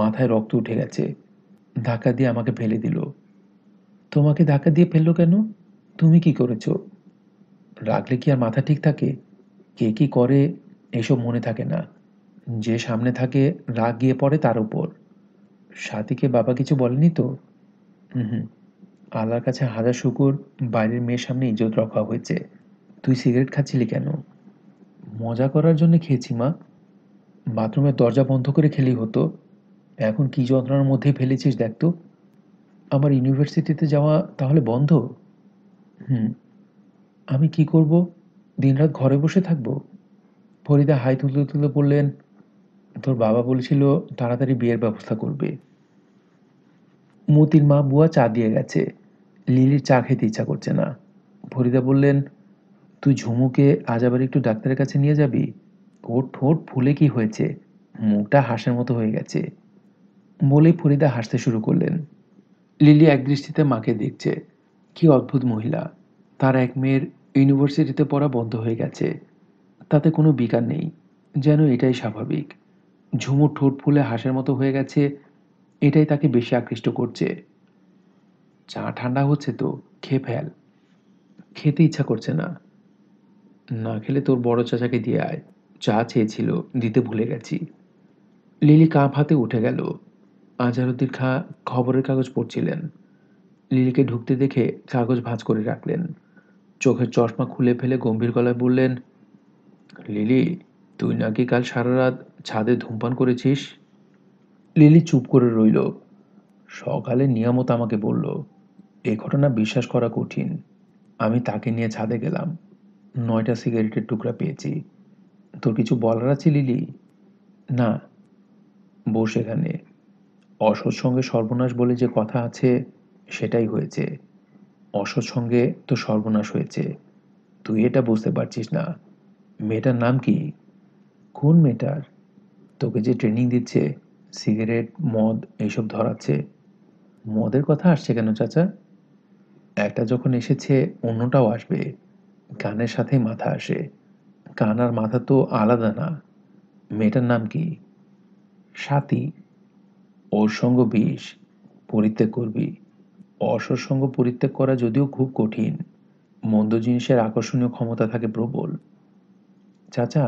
মাথায় রক্ত উঠে গেছে ধাক্কা দিয়ে আমাকে ফেলে দিল তোমাকে ধাক্কা দিয়ে ফেললো কেন তুমি কি করেছো রাগলে কি আর মাথা ঠিক থাকে কে কি করে এসব মনে থাকে না যে সামনে থাকে রাগ গিয়ে পড়ে তার উপর সাথীকে বাবা কিছু বলেনি তো হুম হুম আল্লাহর কাছে হাজার শুকুর বাইরের মেয়ের সামনে ইজ্জত রক্ষা হয়েছে তুই সিগারেট খাচ্ছিলি কেন মজা করার জন্য খেয়েছি মা বাথরুমের দরজা বন্ধ করে খেলি হতো এখন কি যন্ত্রণার মধ্যে ফেলেছিস দেখতো আমার ইউনিভার্সিটিতে যাওয়া তাহলে বন্ধ হুম আমি কি করব দিনরাত ঘরে বসে থাকবো ফরিদা হাই তুলতে তুলতে বললেন তোর বাবা বলেছিল তাড়াতাড়ি বিয়ের ব্যবস্থা করবে মতির মা বুয়া চা দিয়ে গেছে লিলির চা খেতে ইচ্ছা করছে না ফরিদা বললেন তুই ঝুমুকে আজ আবার একটু ডাক্তারের কাছে নিয়ে যাবি ওর ঠোঁট ফুলে কি হয়েছে মুখটা হাসের মতো হয়ে গেছে বলেই ফরিদা হাসতে শুরু করলেন লিলি এক দৃষ্টিতে মাকে দেখছে কি অদ্ভুত মহিলা তার এক মেয়ের ইউনিভার্সিটিতে পড়া বন্ধ হয়ে গেছে তাতে কোনো বিকার নেই যেন এটাই স্বাভাবিক ঝুমুর ঠোঁট ফুলে হাসের মতো হয়ে গেছে এটাই তাকে বেশি আকৃষ্ট করছে চা ঠান্ডা হচ্ছে তো খেয়ে ফেল খেতে ইচ্ছা করছে না না খেলে তোর বড় চাচাকে দিয়ে আয় চা চেয়েছিল দিতে ভুলে গেছি লিলি কাপ হাতে উঠে গেল আজারুদ্দিন খা খবরের কাগজ পড়ছিলেন লিলিকে ঢুকতে দেখে কাগজ ভাঁজ করে রাখলেন চোখের চশমা খুলে ফেলে গম্ভীর গলায় বললেন লিলি তুই নাকি কাল সারা রাত ছাদে ধূমপান করেছিস লিলি চুপ করে রইল সকালে নিয়ামত আমাকে বলল এ ঘটনা বিশ্বাস করা কঠিন আমি তাকে নিয়ে ছাদে গেলাম নয়টা সিগারেটের টুকরা পেয়েছি তোর কিছু বলার আছে লিলি না বস এখানে অসৎ সঙ্গে সর্বনাশ বলে যে কথা আছে সেটাই হয়েছে অসৎ সঙ্গে তো সর্বনাশ হয়েছে তুই এটা বুঝতে পারছিস না মেয়েটার নাম কি কোন মেয়েটার তোকে যে ট্রেনিং দিচ্ছে সিগারেট মদ এইসব ধরাচ্ছে মদের কথা আসছে কেন চাচা একটা যখন এসেছে অন্যটাও আসবে গানের সাথে মাথা আসে গান আর মাথা তো আলাদা না মেয়েটার নাম কি সাথী ওর সঙ্গ বিষ পরিত্যাগ করবি অসর সঙ্গ পরিত্যাগ করা যদিও খুব কঠিন মন্দ জিনিসের আকর্ষণীয় ক্ষমতা থাকে প্রবল চাচা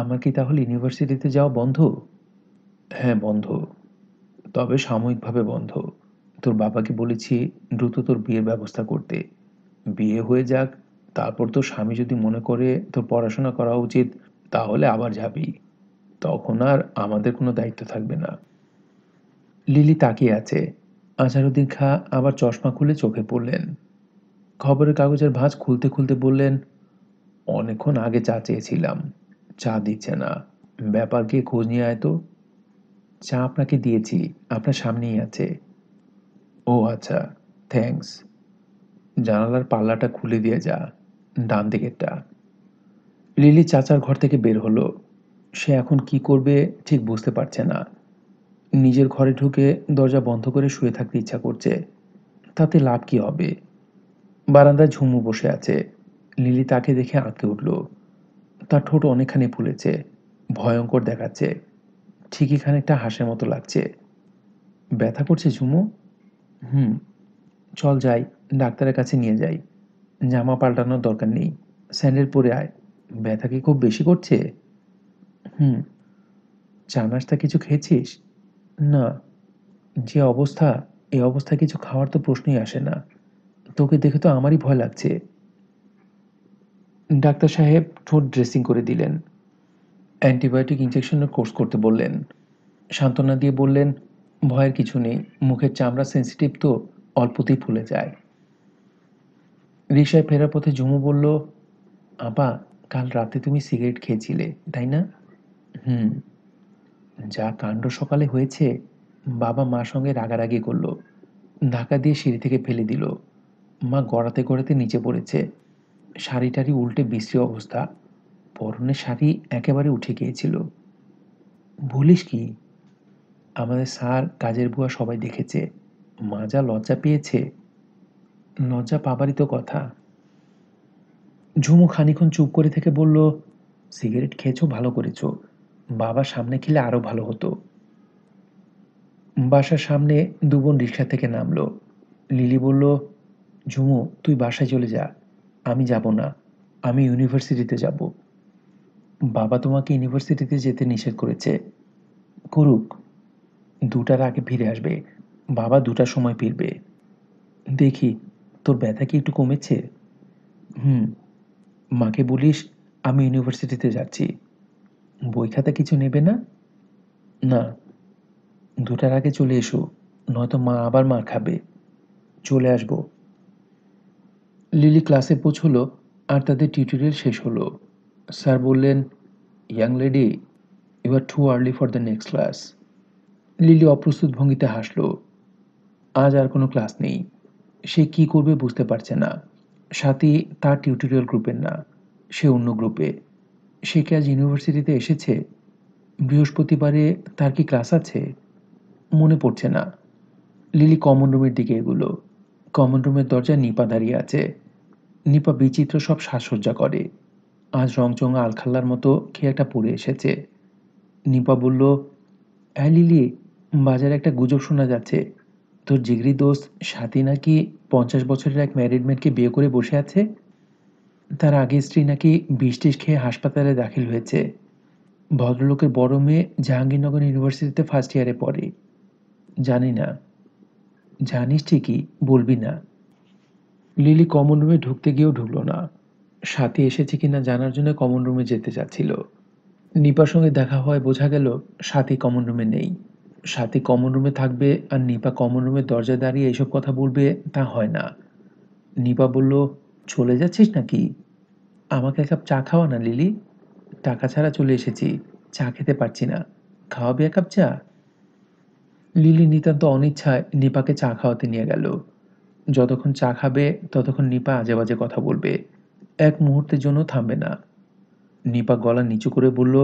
আমার কি তাহলে ইউনিভার্সিটিতে যাওয়া বন্ধ হ্যাঁ বন্ধ তবে সাময়িকভাবে বন্ধ তোর বাবাকে বলেছি দ্রুত তোর বিয়ের ব্যবস্থা করতে বিয়ে হয়ে যাক তারপর তোর স্বামী যদি মনে করে তোর পড়াশোনা করা উচিত তাহলে আবার যাবি তখন আর আমাদের কোনো দায়িত্ব থাকবে না লিলি তাকিয়ে আছে আজারুদ্দিন খা আবার চশমা খুলে চোখে পড়লেন খবরের কাগজের ভাঁজ খুলতে খুলতে বললেন অনেকক্ষণ আগে চা চেয়েছিলাম চা দিচ্ছে না ব্যাপার গিয়ে খোঁজ নিয়ে আয় তো চা আপনাকে দিয়েছি আপনার সামনেই আছে ও আচ্ছা থ্যাঙ্কস জানালার পাল্লাটা খুলে দিয়ে যা ডান দিকেরটা লিলি চাচার ঘর থেকে বের হলো সে এখন কি করবে ঠিক বুঝতে পারছে না নিজের ঘরে ঢুকে দরজা বন্ধ করে শুয়ে থাকতে ইচ্ছা করছে তাতে লাভ কি হবে বারান্দায় ঝুমু বসে আছে লিলি তাকে দেখে আঁকে উঠল তার ঠোঁট অনেকখানি ফুলেছে ভয়ঙ্কর দেখাচ্ছে ঠিকই খানিকটা হাসের মতো লাগছে ব্যথা করছে ঝুমু হুম চল যাই ডাক্তারের কাছে নিয়ে যাই জামা পাল্টানোর দরকার নেই স্যান্ডেল পরে আয় ব্যথা কি খুব বেশি করছে হুম চা নাস্তা কিছু খেয়েছিস না যে অবস্থা এ অবস্থায় কিছু খাওয়ার তো প্রশ্নই আসে না তোকে দেখে তো আমারই ভয় লাগছে ডাক্তার সাহেব ঠোঁট ড্রেসিং করে দিলেন অ্যান্টিবায়োটিক ইঞ্জেকশনের কোর্স করতে বললেন সান্ত্বনা দিয়ে বললেন ভয়ের কিছু নেই মুখের চামড়া সেন্সিটিভ তো অল্পতেই ফুলে যায় রিসায় ফেরার পথে ঝুমু বলল আপা কাল রাতে তুমি সিগারেট খেয়েছিলে তাই না হুম যা কাণ্ড সকালে হয়েছে বাবা মার সঙ্গে রাগারাগি করলো ধাক্কা দিয়ে সিঁড়ি থেকে ফেলে দিল মা গড়াতে গড়াতে নিচে পড়েছে শাড়িটারি উল্টে বিশ্রী অবস্থা পরনের শাড়ি একেবারে উঠে গিয়েছিল বলিস কি আমাদের স্যার কাজের বুয়া সবাই দেখেছে মা যা লজ্জা পেয়েছে লজ্জা পাবারই তো কথা ঝুমু খানিক্ষণ চুপ করে থেকে বলল সিগারেট খেয়েছো ভালো করেছো বাবা সামনে খেলে আরও ভালো হতো বাসার সামনে বোন রিক্সা থেকে নামলো লিলি বলল ঝুমু তুই বাসায় চলে যা আমি যাব না আমি ইউনিভার্সিটিতে যাব বাবা তোমাকে ইউনিভার্সিটিতে যেতে নিষেধ করেছে করুক দুটার আগে ফিরে আসবে বাবা দুটার সময় ফিরবে দেখি তোর ব্যথা কি একটু কমেছে হুম মাকে বলিস আমি ইউনিভার্সিটিতে যাচ্ছি বই খাতা কিছু নেবে না না দুটার আগে চলে এসো নয়তো মা আবার মার খাবে চলে আসবো লিলি ক্লাসে পৌঁছলো আর তাদের টিউটোরিয়াল শেষ হলো স্যার বললেন young lady you are too early for the next class Lily অপ্রস্তুত ভঙ্গিতে হাসল আজ আর কোনো ক্লাস নেই সে কি করবে বুঝতে পারছে না সাথী তার টিউটোরিয়াল গ্রুপের না সে অন্য গ্রুপে সে কি আজ ইউনিভার্সিটিতে এসেছে বৃহস্পতিবারে তার কি ক্লাস আছে মনে পড়ছে না লিলি কমন রুমের দিকে এগুলো কমন রুমের দরজা নিপা দাঁড়িয়ে আছে নিপা বিচিত্র সব সাজসজ্জা করে আজ রংচঙা আলখাল্লার মতো খেয়ে একটা পড়ে এসেছে নিপা বলল হ্যাঁ লিলি বাজারে একটা গুজব শোনা যাচ্ছে তোর জিগরি দোস্ত সাথী নাকি পঞ্চাশ বছরের এক ম্যারিড ম্যানকে বিয়ে করে বসে আছে তার আগে স্ত্রী নাকি বৃষ্টিস খেয়ে হাসপাতালে দাখিল হয়েছে ভদ্রলোকের বড় মেয়ে জাহাঙ্গীরনগর ইউনিভার্সিটিতে ফার্স্ট ইয়ারে পড়ে জানি না জানিস ঠিকই বলবি না লিলি কমন রুমে ঢুকতে গিয়েও ঢুকলো না সাথে এসেছে কিনা জানার জন্য কমন রুমে যেতে চাচ্ছিল নিপার সঙ্গে দেখা হয় বোঝা গেল সাথী কমন রুমে নেই সাথে কমন রুমে থাকবে আর নিপা কমন রুমের দরজা দাঁড়িয়ে এইসব কথা বলবে তা হয় না নিপা বলল চলে যাচ্ছিস নাকি আমাকে এক কাপ চা খাওয়া না লিলি টাকা ছাড়া চলে এসেছি চা খেতে পারছি না খাওয়াবি এক কাপ চা লিলি নিতান্ত অনিচ্ছায় নিপাকে চা খাওয়াতে নিয়ে গেল যতক্ষণ চা খাবে ততক্ষণ নিপা আজে বাজে কথা বলবে এক মুহূর্তের জন্য থামবে না নিপা গলা নিচু করে বলল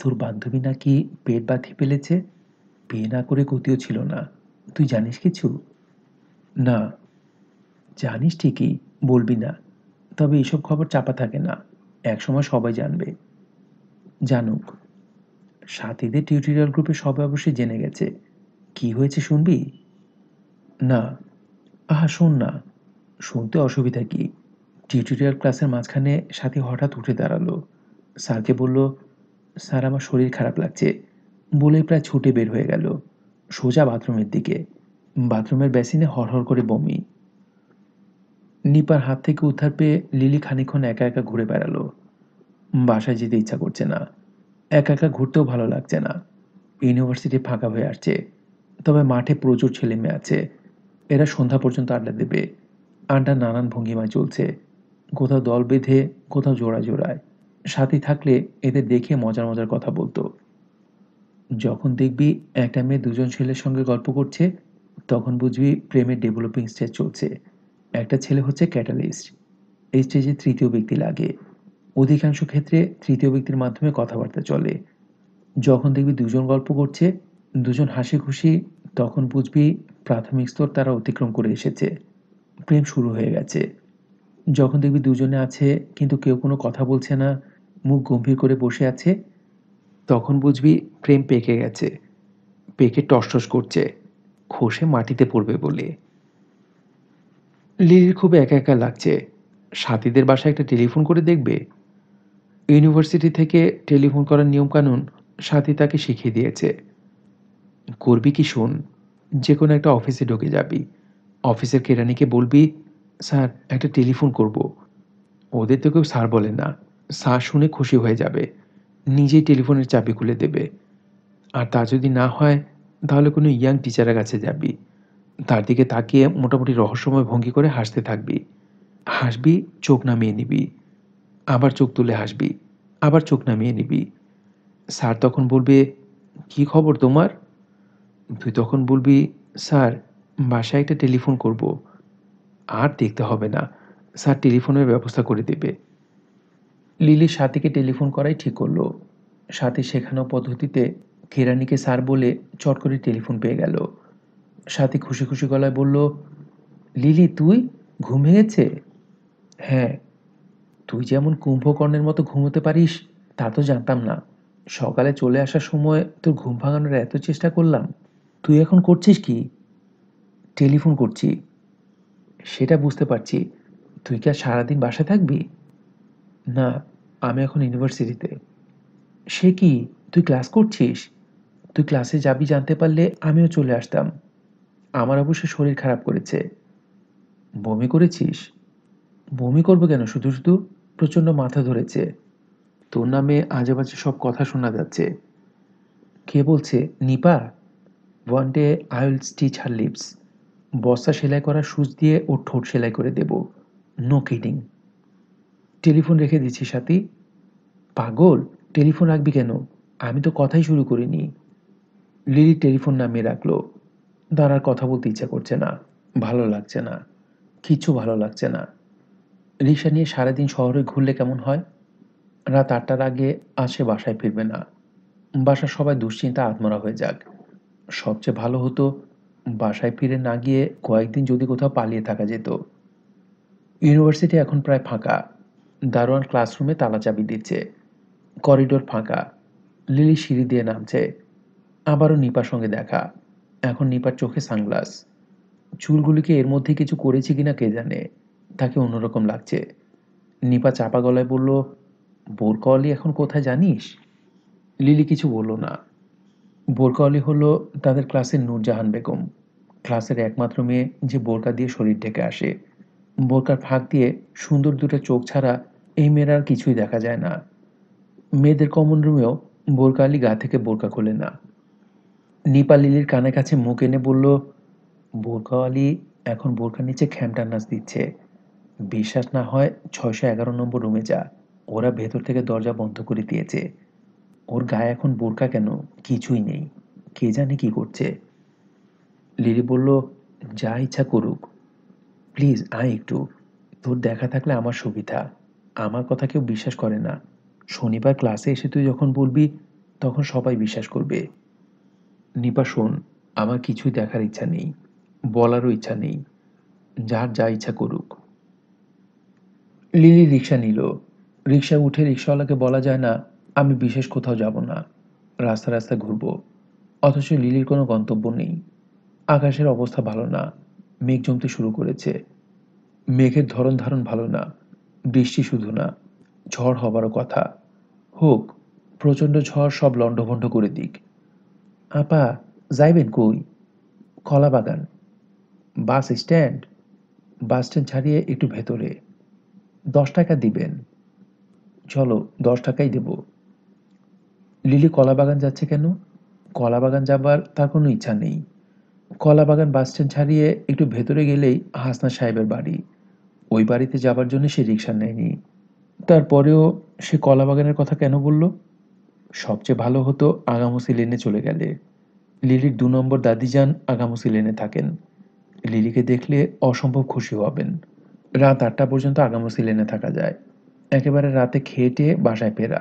তোর বান্ধবী নাকি পেট বাঁধি ফেলেছে বিয়ে না করে গতিও ছিল না তুই জানিস কিছু না জানিস ঠিকই বলবি না তবে এইসব খবর চাপা থাকে না একসময় সবাই জানবে জানুক সাথীদের টিউটোরিয়াল গ্রুপে সবাই অবশ্যই জেনে গেছে কি হয়েছে শুনবি না আহা শোন না শুনতে অসুবিধা কি টিউটোরিয়াল ক্লাসের মাঝখানে সাথী হঠাৎ উঠে দাঁড়ালো স্যারকে বলল স্যার আমার শরীর খারাপ লাগছে বলে প্রায় ছুটে বের হয়ে গেল সোজা বাথরুমের দিকে বাথরুমের বেসিনে হরহর করে বমি নিপার হাত থেকে উদ্ধার পেয়ে লিলি খানিক্ষণ একা একা ঘুরে বেড়ালো বাসায় যেতে ইচ্ছা করছে না একা একা ঘুরতেও ভালো লাগছে না ইউনিভার্সিটি ফাঁকা হয়ে আসছে তবে মাঠে প্রচুর ছেলে মেয়ে আছে এরা সন্ধ্যা পর্যন্ত আড্ডা দেবে আড্ডা নানান ভঙ্গিমায় চলছে কোথাও দল বেঁধে কোথাও জোড়া জোড়ায় সাথী থাকলে এদের দেখে মজার মজার কথা বলতো যখন দেখবি একটা মেয়ে দুজন ছেলের সঙ্গে গল্প করছে তখন বুঝবি প্রেমের ডেভেলপিং স্টেজ চলছে একটা ছেলে হচ্ছে ক্যাটালিস্ট এই স্টেজে তৃতীয় ব্যক্তি লাগে অধিকাংশ ক্ষেত্রে তৃতীয় ব্যক্তির মাধ্যমে কথাবার্তা চলে যখন দেখবি দুজন গল্প করছে দুজন হাসি খুশি তখন বুঝবি প্রাথমিক স্তর তারা অতিক্রম করে এসেছে প্রেম শুরু হয়ে গেছে যখন দেখবি দুজনে আছে কিন্তু কেউ কোনো কথা বলছে না মুখ গম্ভীর করে বসে আছে তখন বুঝবি প্রেম পেকে গেছে পেকে টসটস করছে খসে মাটিতে পড়বে বলে লিলির খুব একা একা লাগছে সাথীদের বাসায় একটা টেলিফোন করে দেখবে ইউনিভার্সিটি থেকে টেলিফোন করার নিয়মকানুন সাথী তাকে শিখিয়ে দিয়েছে করবি কি শোন যে কোনো একটা অফিসে ঢুকে যাবি অফিসের কেরানিকে বলবি স্যার একটা টেলিফোন করব ওদের তো কেউ স্যার বলে না স্যার শুনে খুশি হয়ে যাবে নিজেই টেলিফোনের চাবি খুলে দেবে আর তা যদি না হয় তাহলে কোনো ইয়াং টিচারের কাছে যাবি তার দিকে তাকিয়ে মোটামুটি রহস্যময় ভঙ্গি করে হাসতে থাকবি হাসবি চোখ নামিয়ে নিবি আবার চোখ তুলে হাসবি আবার চোখ নামিয়ে নিবি স্যার তখন বলবে কি খবর তোমার তুই তখন বলবি স্যার বাসায় একটা টেলিফোন করব আর দেখতে হবে না স্যার টেলিফোনের ব্যবস্থা করে দেবে লিলি সাথীকে টেলিফোন করাই ঠিক করলো সাথী শেখানো পদ্ধতিতে কেরানিকে স্যার বলে চট করে টেলিফোন পেয়ে গেল সাথী খুশি খুশি গলায় বলল লিলি তুই ঘুম ভেঙেছে হ্যাঁ তুই যেমন কুম্ভকর্ণের মতো ঘুমোতে পারিস তা তো জানতাম না সকালে চলে আসার সময় তোর ঘুম ভাঙানোর এত চেষ্টা করলাম তুই এখন করছিস কি টেলিফোন করছি সেটা বুঝতে পারছি তুই কি আর সারাদিন বাসায় থাকবি না আমি এখন ইউনিভার্সিটিতে সে কি তুই ক্লাস করছিস তুই ক্লাসে যাবি জানতে পারলে আমিও চলে আসতাম আমার অবশ্য শরীর খারাপ করেছে বমি করেছিস বমি করবো কেন শুধু শুধু প্রচণ্ড মাথা ধরেছে তোর নামে আজেবাজে সব কথা শোনা যাচ্ছে কে বলছে Nipa one day I will stitch her lips বস্তা সেলাই করা সুচ দিয়ে ওর ঠোঁট সেলাই করে দেব নো কিডিং টেলিফোন রেখে দিচ্ছি সাথী পাগল টেলিফোন রাখবি কেন আমি তো কথাই শুরু করিনি লিলি টেলিফোন নামিয়ে রাখলো দাঁড়ার কথা বলতে ইচ্ছা করছে না ভালো লাগছে না কিছু ভালো লাগছে না রিক্সা নিয়ে সারাদিন শহরে ঘুরলে কেমন হয় রাত আটটার আগে আসে বাসায় ফিরবে না বাসার সবাই দুশ্চিন্তা আত্মরা হয়ে যাক সবচেয়ে ভালো হতো বাসায় ফিরে না গিয়ে কয়েকদিন যদি কোথাও পালিয়ে থাকা যেত ইউনিভার্সিটি এখন প্রায় ফাঁকা দারোয়ান ক্লাসরুমে তালা চাবি দিচ্ছে করিডোর ফাঁকা লিলি সিঁড়ি দিয়ে নামছে আবারও নিপার সঙ্গে দেখা এখন নিপার চোখে সানগ্লাস চুলগুলিকে এর মধ্যে কিছু করেছে কিনা কে জানে তাকে অন্যরকম লাগছে নিপা চাপা গলায় বলল বোরকা অলি এখন কোথায় জানিস লিলি কিছু বলল না বোরকা অলি হলো তাদের ক্লাসের নূরজাহান বেগম ক্লাসের একমাত্র মেয়ে যে বোরকা দিয়ে শরীর ঢেকে আসে বোরকার ফাঁক দিয়ে সুন্দর দুটো চোখ ছাড়া এই মেয়েরা আর কিছুই দেখা যায় না মেয়েদের কমন রুমেও বোরকা আলী গা থেকে বোরকা খোলে না নিপালিলির লিলির কাছে মুখ এনে বলল বোরকা আলী এখন বোরকার নিচে খ্যামটা নাচ দিচ্ছে বিশ্বাস না হয় ছয়শো এগারো নম্বর রুমে যা ওরা ভেতর থেকে দরজা বন্ধ করে দিয়েছে ওর গায়ে এখন বোরকা কেন কিছুই নেই কে জানে কি করছে লিলি বলল যা ইচ্ছা করুক প্লিজ আয় একটু তোর দেখা থাকলে আমার সুবিধা আমার কথা কেউ বিশ্বাস করে না শনিবার ক্লাসে এসে তুই যখন বলবি তখন সবাই বিশ্বাস করবে নিপা শোন আমার কিছুই দেখার ইচ্ছা নেই বলারও ইচ্ছা নেই যার যা ইচ্ছা করুক লিলি রিক্সা নিল রিক্সা উঠে রিক্সাওয়ালাকে বলা যায় না আমি বিশেষ কোথাও যাব না রাস্তা রাস্তা ঘুরব অথচ লিলির কোনো গন্তব্য নেই আকাশের অবস্থা ভালো না মেঘ জমতে শুরু করেছে মেঘের ধরন ধারণ ভালো না বৃষ্টি শুধু না ঝড় হবারও কথা হোক প্রচণ্ড ঝড় সব লণ্ডভণ্ড করে দিক আপা যাইবেন কই কলা বাগান বাস স্ট্যান্ড বাস স্ট্যান্ড ছাড়িয়ে একটু ভেতরে দশ টাকা দিবেন চলো দশ টাকাই দেব লিলি কলাবাগান যাচ্ছে কেন কলাবাগান যাবার তার কোনো ইচ্ছা নেই কলাবাগান বাস স্ট্যান্ড ছাড়িয়ে একটু ভেতরে গেলেই হাসনা সাহেবের বাড়ি ওই বাড়িতে যাবার জন্য সে রিক্সা নেয়নি তারপরেও সে কলা বাগানের কথা কেন বলল সবচেয়ে ভালো হতো আগামসি লেনে চলে গেলে লিলির দু নম্বর দাদিজান আগামসি লেনে থাকেন লিলিকে দেখলে অসম্ভব খুশি হবেন রাত আটটা পর্যন্ত আগামসি লেনে থাকা যায় একেবারে রাতে খেটে বাসায় ফেরা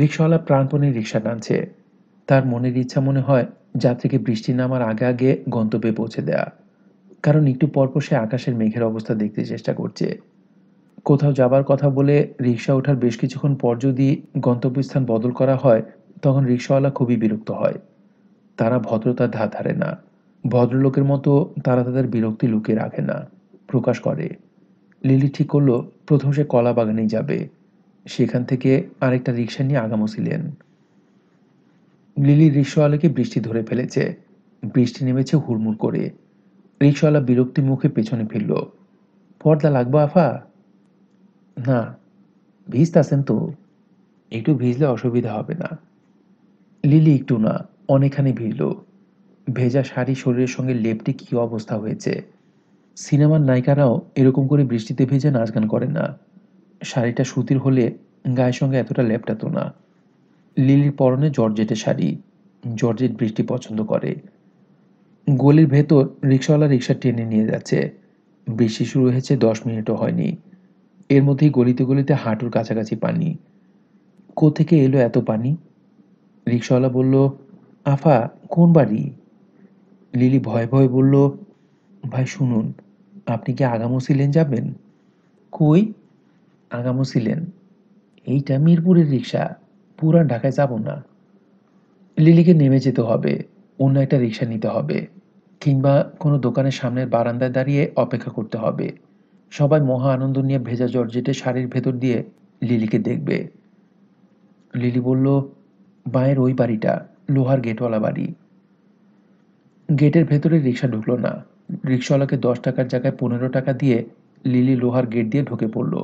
রিক্সাওয়ালা প্রাণপণে রিক্সা টানছে তার মনের ইচ্ছা মনে হয় যাত্রীকে বৃষ্টি নামার আগে আগে গন্তব্যে পৌঁছে দেয়া কারণ একটু পরপর সে আকাশের মেঘের অবস্থা দেখতে চেষ্টা করছে কোথাও যাবার কথা বলে রিক্সা ওঠার বেশ কিছুক্ষণ পর যদি গন্তব্যস্থান বদল করা হয় তখন রিক্সাওয়ালা খুবই বিরক্ত হয় তারা ভদ্রতার ধার ধারে না ভদ্রলোকের মতো তারা তাদের বিরক্তি লুকিয়ে রাখে না প্রকাশ করে লিলি ঠিক করলো প্রথম সে কলা বাগানেই যাবে সেখান থেকে আরেকটা রিক্সা নিয়ে ছিলেন লিলি রিক্সাওয়ালাকে বৃষ্টি ধরে ফেলেছে বৃষ্টি নেমেছে হুড়মুড় করে রিক্সাওয়ালা বিরক্তি মুখে পেছনে ফিরল পর্দা লাগবো আফা না ভিজতেছেন তো একটু ভিজলে অসুবিধা হবে না লিলি একটু না অনেকখানি ভিজল ভেজা শাড়ি শরীরের সঙ্গে লেপটে কী অবস্থা হয়েছে সিনেমার নায়িকারাও এরকম করে বৃষ্টিতে ভেজে নাচ গান করে না শাড়িটা সুতির হলে গায়ের সঙ্গে এতটা লেপটাতো না লিলির পরনে জর্জেটের শাড়ি জর্জেট বৃষ্টি পছন্দ করে গলির ভেতর রিক্সাওয়ালা রিক্সা টেনে নিয়ে যাচ্ছে বৃষ্টি শুরু হয়েছে দশ মিনিটও হয়নি এর মধ্যেই গলিতে গলিতে হাঁটুর কাছাকাছি পানি কোথেকে এলো এত পানি রিক্সাওয়ালা বলল আফা কোন বাড়ি লিলি ভয় ভয় বলল ভাই শুনুন আপনি কি আগামসি লেন যাবেন কই আগামসি লেন এইটা মিরপুরের রিক্সা পুরান ঢাকায় যাব না লিলিকে নেমে যেতে হবে অন্য একটা রিক্সা নিতে হবে কিংবা কোনো দোকানের সামনের বারান্দায় দাঁড়িয়ে অপেক্ষা করতে হবে সবাই মহা আনন্দ নিয়ে ভেজা জর্জেটে শাড়ির ভেতর দিয়ে লিলিকে দেখবে লিলি বলল বাঁয়ের ওই বাড়িটা লোহার গেটওয়ালা বাড়ি গেটের ভেতরে রিক্সা ঢুকলো না রিক্সাওয়ালাকে দশ টাকার জায়গায় পনেরো টাকা দিয়ে লিলি লোহার গেট দিয়ে ঢুকে পড়ল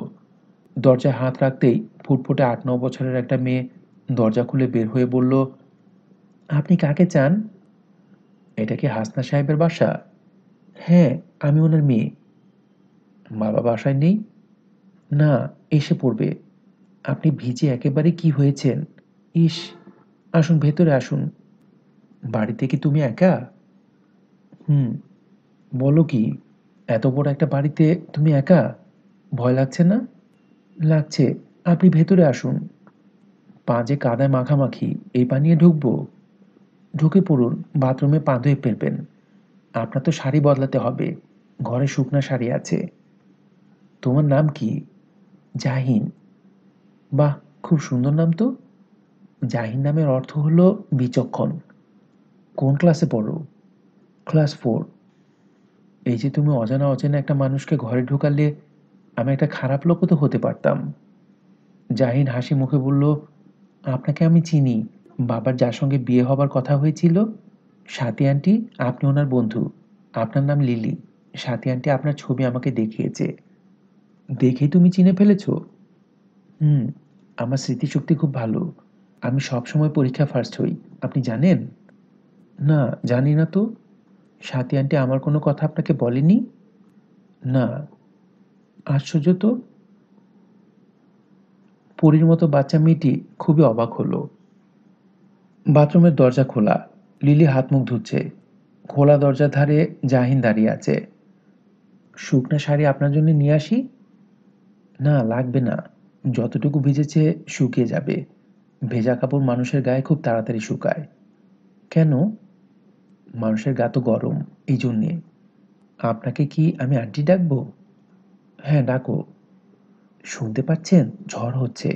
দরজায় হাত রাখতেই ফুটফুটে আট ন বছরের একটা মেয়ে দরজা খুলে বের হয়ে বলল আপনি কাকে চান এটা কি হাসনা সাহেবের বাসা হ্যাঁ আমি ওনার মেয়ে মা বাবা বাসায় নেই না এসে পড়বে আপনি ভিজে একেবারে কি হয়েছেন ইস আসুন ভেতরে আসুন বাড়িতে কি তুমি একা হুম বলো কি এত বড় একটা বাড়িতে তুমি একা ভয় লাগছে না লাগছে আপনি ভেতরে আসুন পাঁচে কাদায় মাখামাখি এই পানিয়ে ঢুকবো ঢুকে পড়ুন বাথরুমে পা ধুয়ে ফেলবেন আপনার তো শাড়ি বদলাতে হবে ঘরে শুকনা শাড়ি আছে তোমার নাম কি জাহিন বাহ খুব সুন্দর নাম তো জাহিন নামের অর্থ হলো বিচক্ষণ কোন ক্লাসে পড়ো ক্লাস ফোর এই যে তুমি অজানা অচেনা একটা মানুষকে ঘরে ঢোকালে আমি একটা খারাপ লোকও তো হতে পারতাম জাহিন হাসি মুখে বলল আপনাকে আমি চিনি বাবার যার সঙ্গে বিয়ে হবার কথা হয়েছিল সাথী আন্টি আপনি ওনার বন্ধু আপনার নাম লিলি সাথী আন্টি আপনার ছবি আমাকে দেখিয়েছে দেখে তুমি চিনে ফেলেছ হুম আমার স্মৃতিশক্তি খুব ভালো আমি সবসময় পরীক্ষা ফার্স্ট হই আপনি জানেন না জানি না তো সাথী আন্টি আমার কোনো কথা আপনাকে বলেনি না আশ্চর্য তো পরীর মতো বাচ্চা মেয়েটি খুবই অবাক হলো বাথরুমের দরজা খোলা লিলি হাত মুখ ধুচ্ছে খোলা দরজার ধারে জাহিন দাঁড়িয়ে আছে শুকনো শাড়ি আপনার জন্য নিয়ে আসি না লাগবে না যতটুকু ভিজেছে শুকিয়ে যাবে ভেজা কাপড় মানুষের গায়ে খুব তাড়াতাড়ি শুকায় কেন মানুষের গা তো গরম এই জন্যে আপনাকে কি আমি আন্টি ডাকবো হ্যাঁ ডাকো শুনতে পাচ্ছেন ঝড় হচ্ছে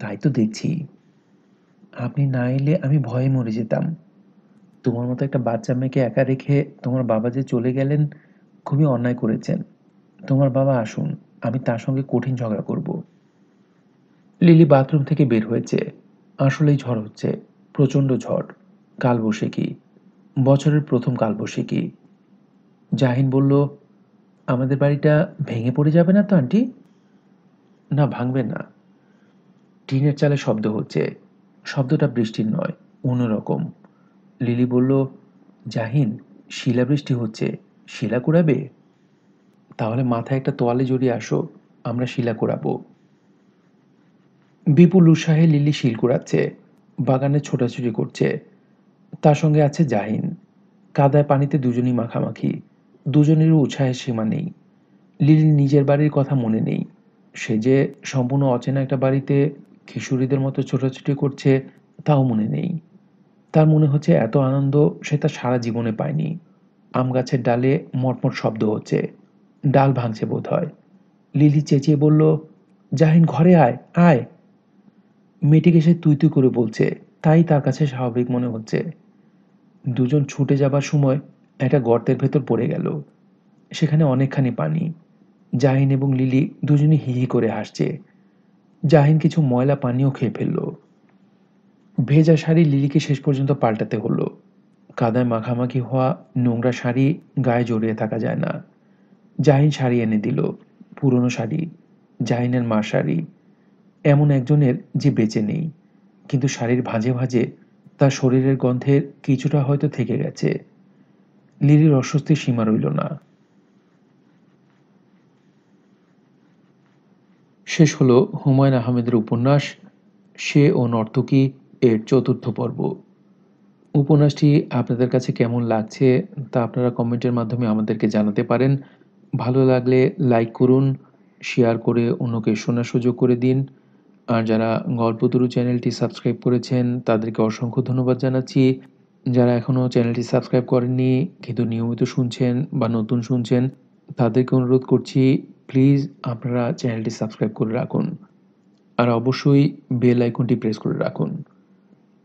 তাই তো দেখছি আপনি না এলে আমি ভয়ে মরে যেতাম তোমার মতো একটা বাচ্চা মেয়েকে একা রেখে তোমার বাবা যে চলে গেলেন খুবই অন্যায় করেছেন তোমার বাবা আসুন আমি তার সঙ্গে কঠিন ঝগড়া করব লিলি বাথরুম থেকে বের হয়েছে আসলেই ঝড় হচ্ছে প্রচণ্ড ঝড় কি বছরের প্রথম কি জাহিন বলল আমাদের বাড়িটা ভেঙে পড়ে যাবে না তো আন্টি না ভাঙবে না টিনের চালে শব্দ হচ্ছে শব্দটা বৃষ্টির নয় অন্যরকম লিলি বলল জাহিন শিলাবৃষ্টি হচ্ছে শিলা কুড়াবে তাহলে মাথায় একটা তোয়ালে জড়িয়ে আসো আমরা শিলা কুড়াব বিপুল উৎসাহে লিলি শিল কুড়াচ্ছে বাগানে ছোটাছুটি করছে তার সঙ্গে আছে জাহিন কাদায় পানিতে দুজনই মাখামাখি দুজনেরও উৎসাহের সীমা নেই লিলির নিজের বাড়ির কথা মনে নেই সে যে সম্পূর্ণ অচেনা একটা বাড়িতে কিশোরীদের মতো ছোটাছুটি করছে তাও মনে নেই তার মনে হচ্ছে এত আনন্দ সে তার সারা জীবনে পায়নি আম গাছের ডালে মটমট শব্দ হচ্ছে ডাল ভাঙছে বোধ হয় লিলি চেঁচিয়ে বলল জাহিন ঘরে আয় আয় মেয়েটিকে সে তুই তুই করে বলছে তাই তার কাছে স্বাভাবিক মনে হচ্ছে দুজন ছুটে যাবার সময় একটা গর্তের ভেতর পড়ে গেল সেখানে অনেকখানি পানি জাহিন এবং লিলি দুজনে হিহি করে হাসছে জাহিন কিছু ময়লা পানীয় খেয়ে ফেলল ভেজা শাড়ি লিলিকে শেষ পর্যন্ত পাল্টাতে হলো কাদায় মাখামাখি হওয়া নোংরা শাড়ি গায়ে জড়িয়ে থাকা যায় না জাহিন শাড়ি এনে দিল পুরনো শাড়ি জাহিনের মা শাড়ি এমন একজনের যে বেঁচে নেই কিন্তু শাড়ির ভাঁজে ভাঁজে তার শরীরের গন্ধের কিছুটা হয়তো থেকে গেছে লিলির অস্বস্তির সীমা রইল না শেষ হলো হুমায়ুন আহমেদের উপন্যাস সে ও নর্তকী এর চতুর্থ পর্ব উপন্যাসটি আপনাদের কাছে কেমন লাগছে তা আপনারা কমেন্টের মাধ্যমে আমাদেরকে জানাতে পারেন ভালো লাগলে লাইক করুন শেয়ার করে অন্যকে শোনার সুযোগ করে দিন আর যারা গল্পতরু চ্যানেলটি সাবস্ক্রাইব করেছেন তাদেরকে অসংখ্য ধন্যবাদ জানাচ্ছি যারা এখনও চ্যানেলটি সাবস্ক্রাইব করেননি কিন্তু নিয়মিত শুনছেন বা নতুন শুনছেন তাদেরকে অনুরোধ করছি প্লিজ আপনারা চ্যানেলটি সাবস্ক্রাইব করে রাখুন আর অবশ্যই বেল আইকনটি প্রেস করে রাখুন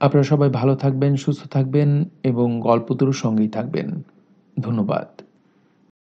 আপনারা সবাই ভালো থাকবেন সুস্থ থাকবেন এবং গল্প গল্পতরুর সঙ্গেই থাকবেন ধন্যবাদ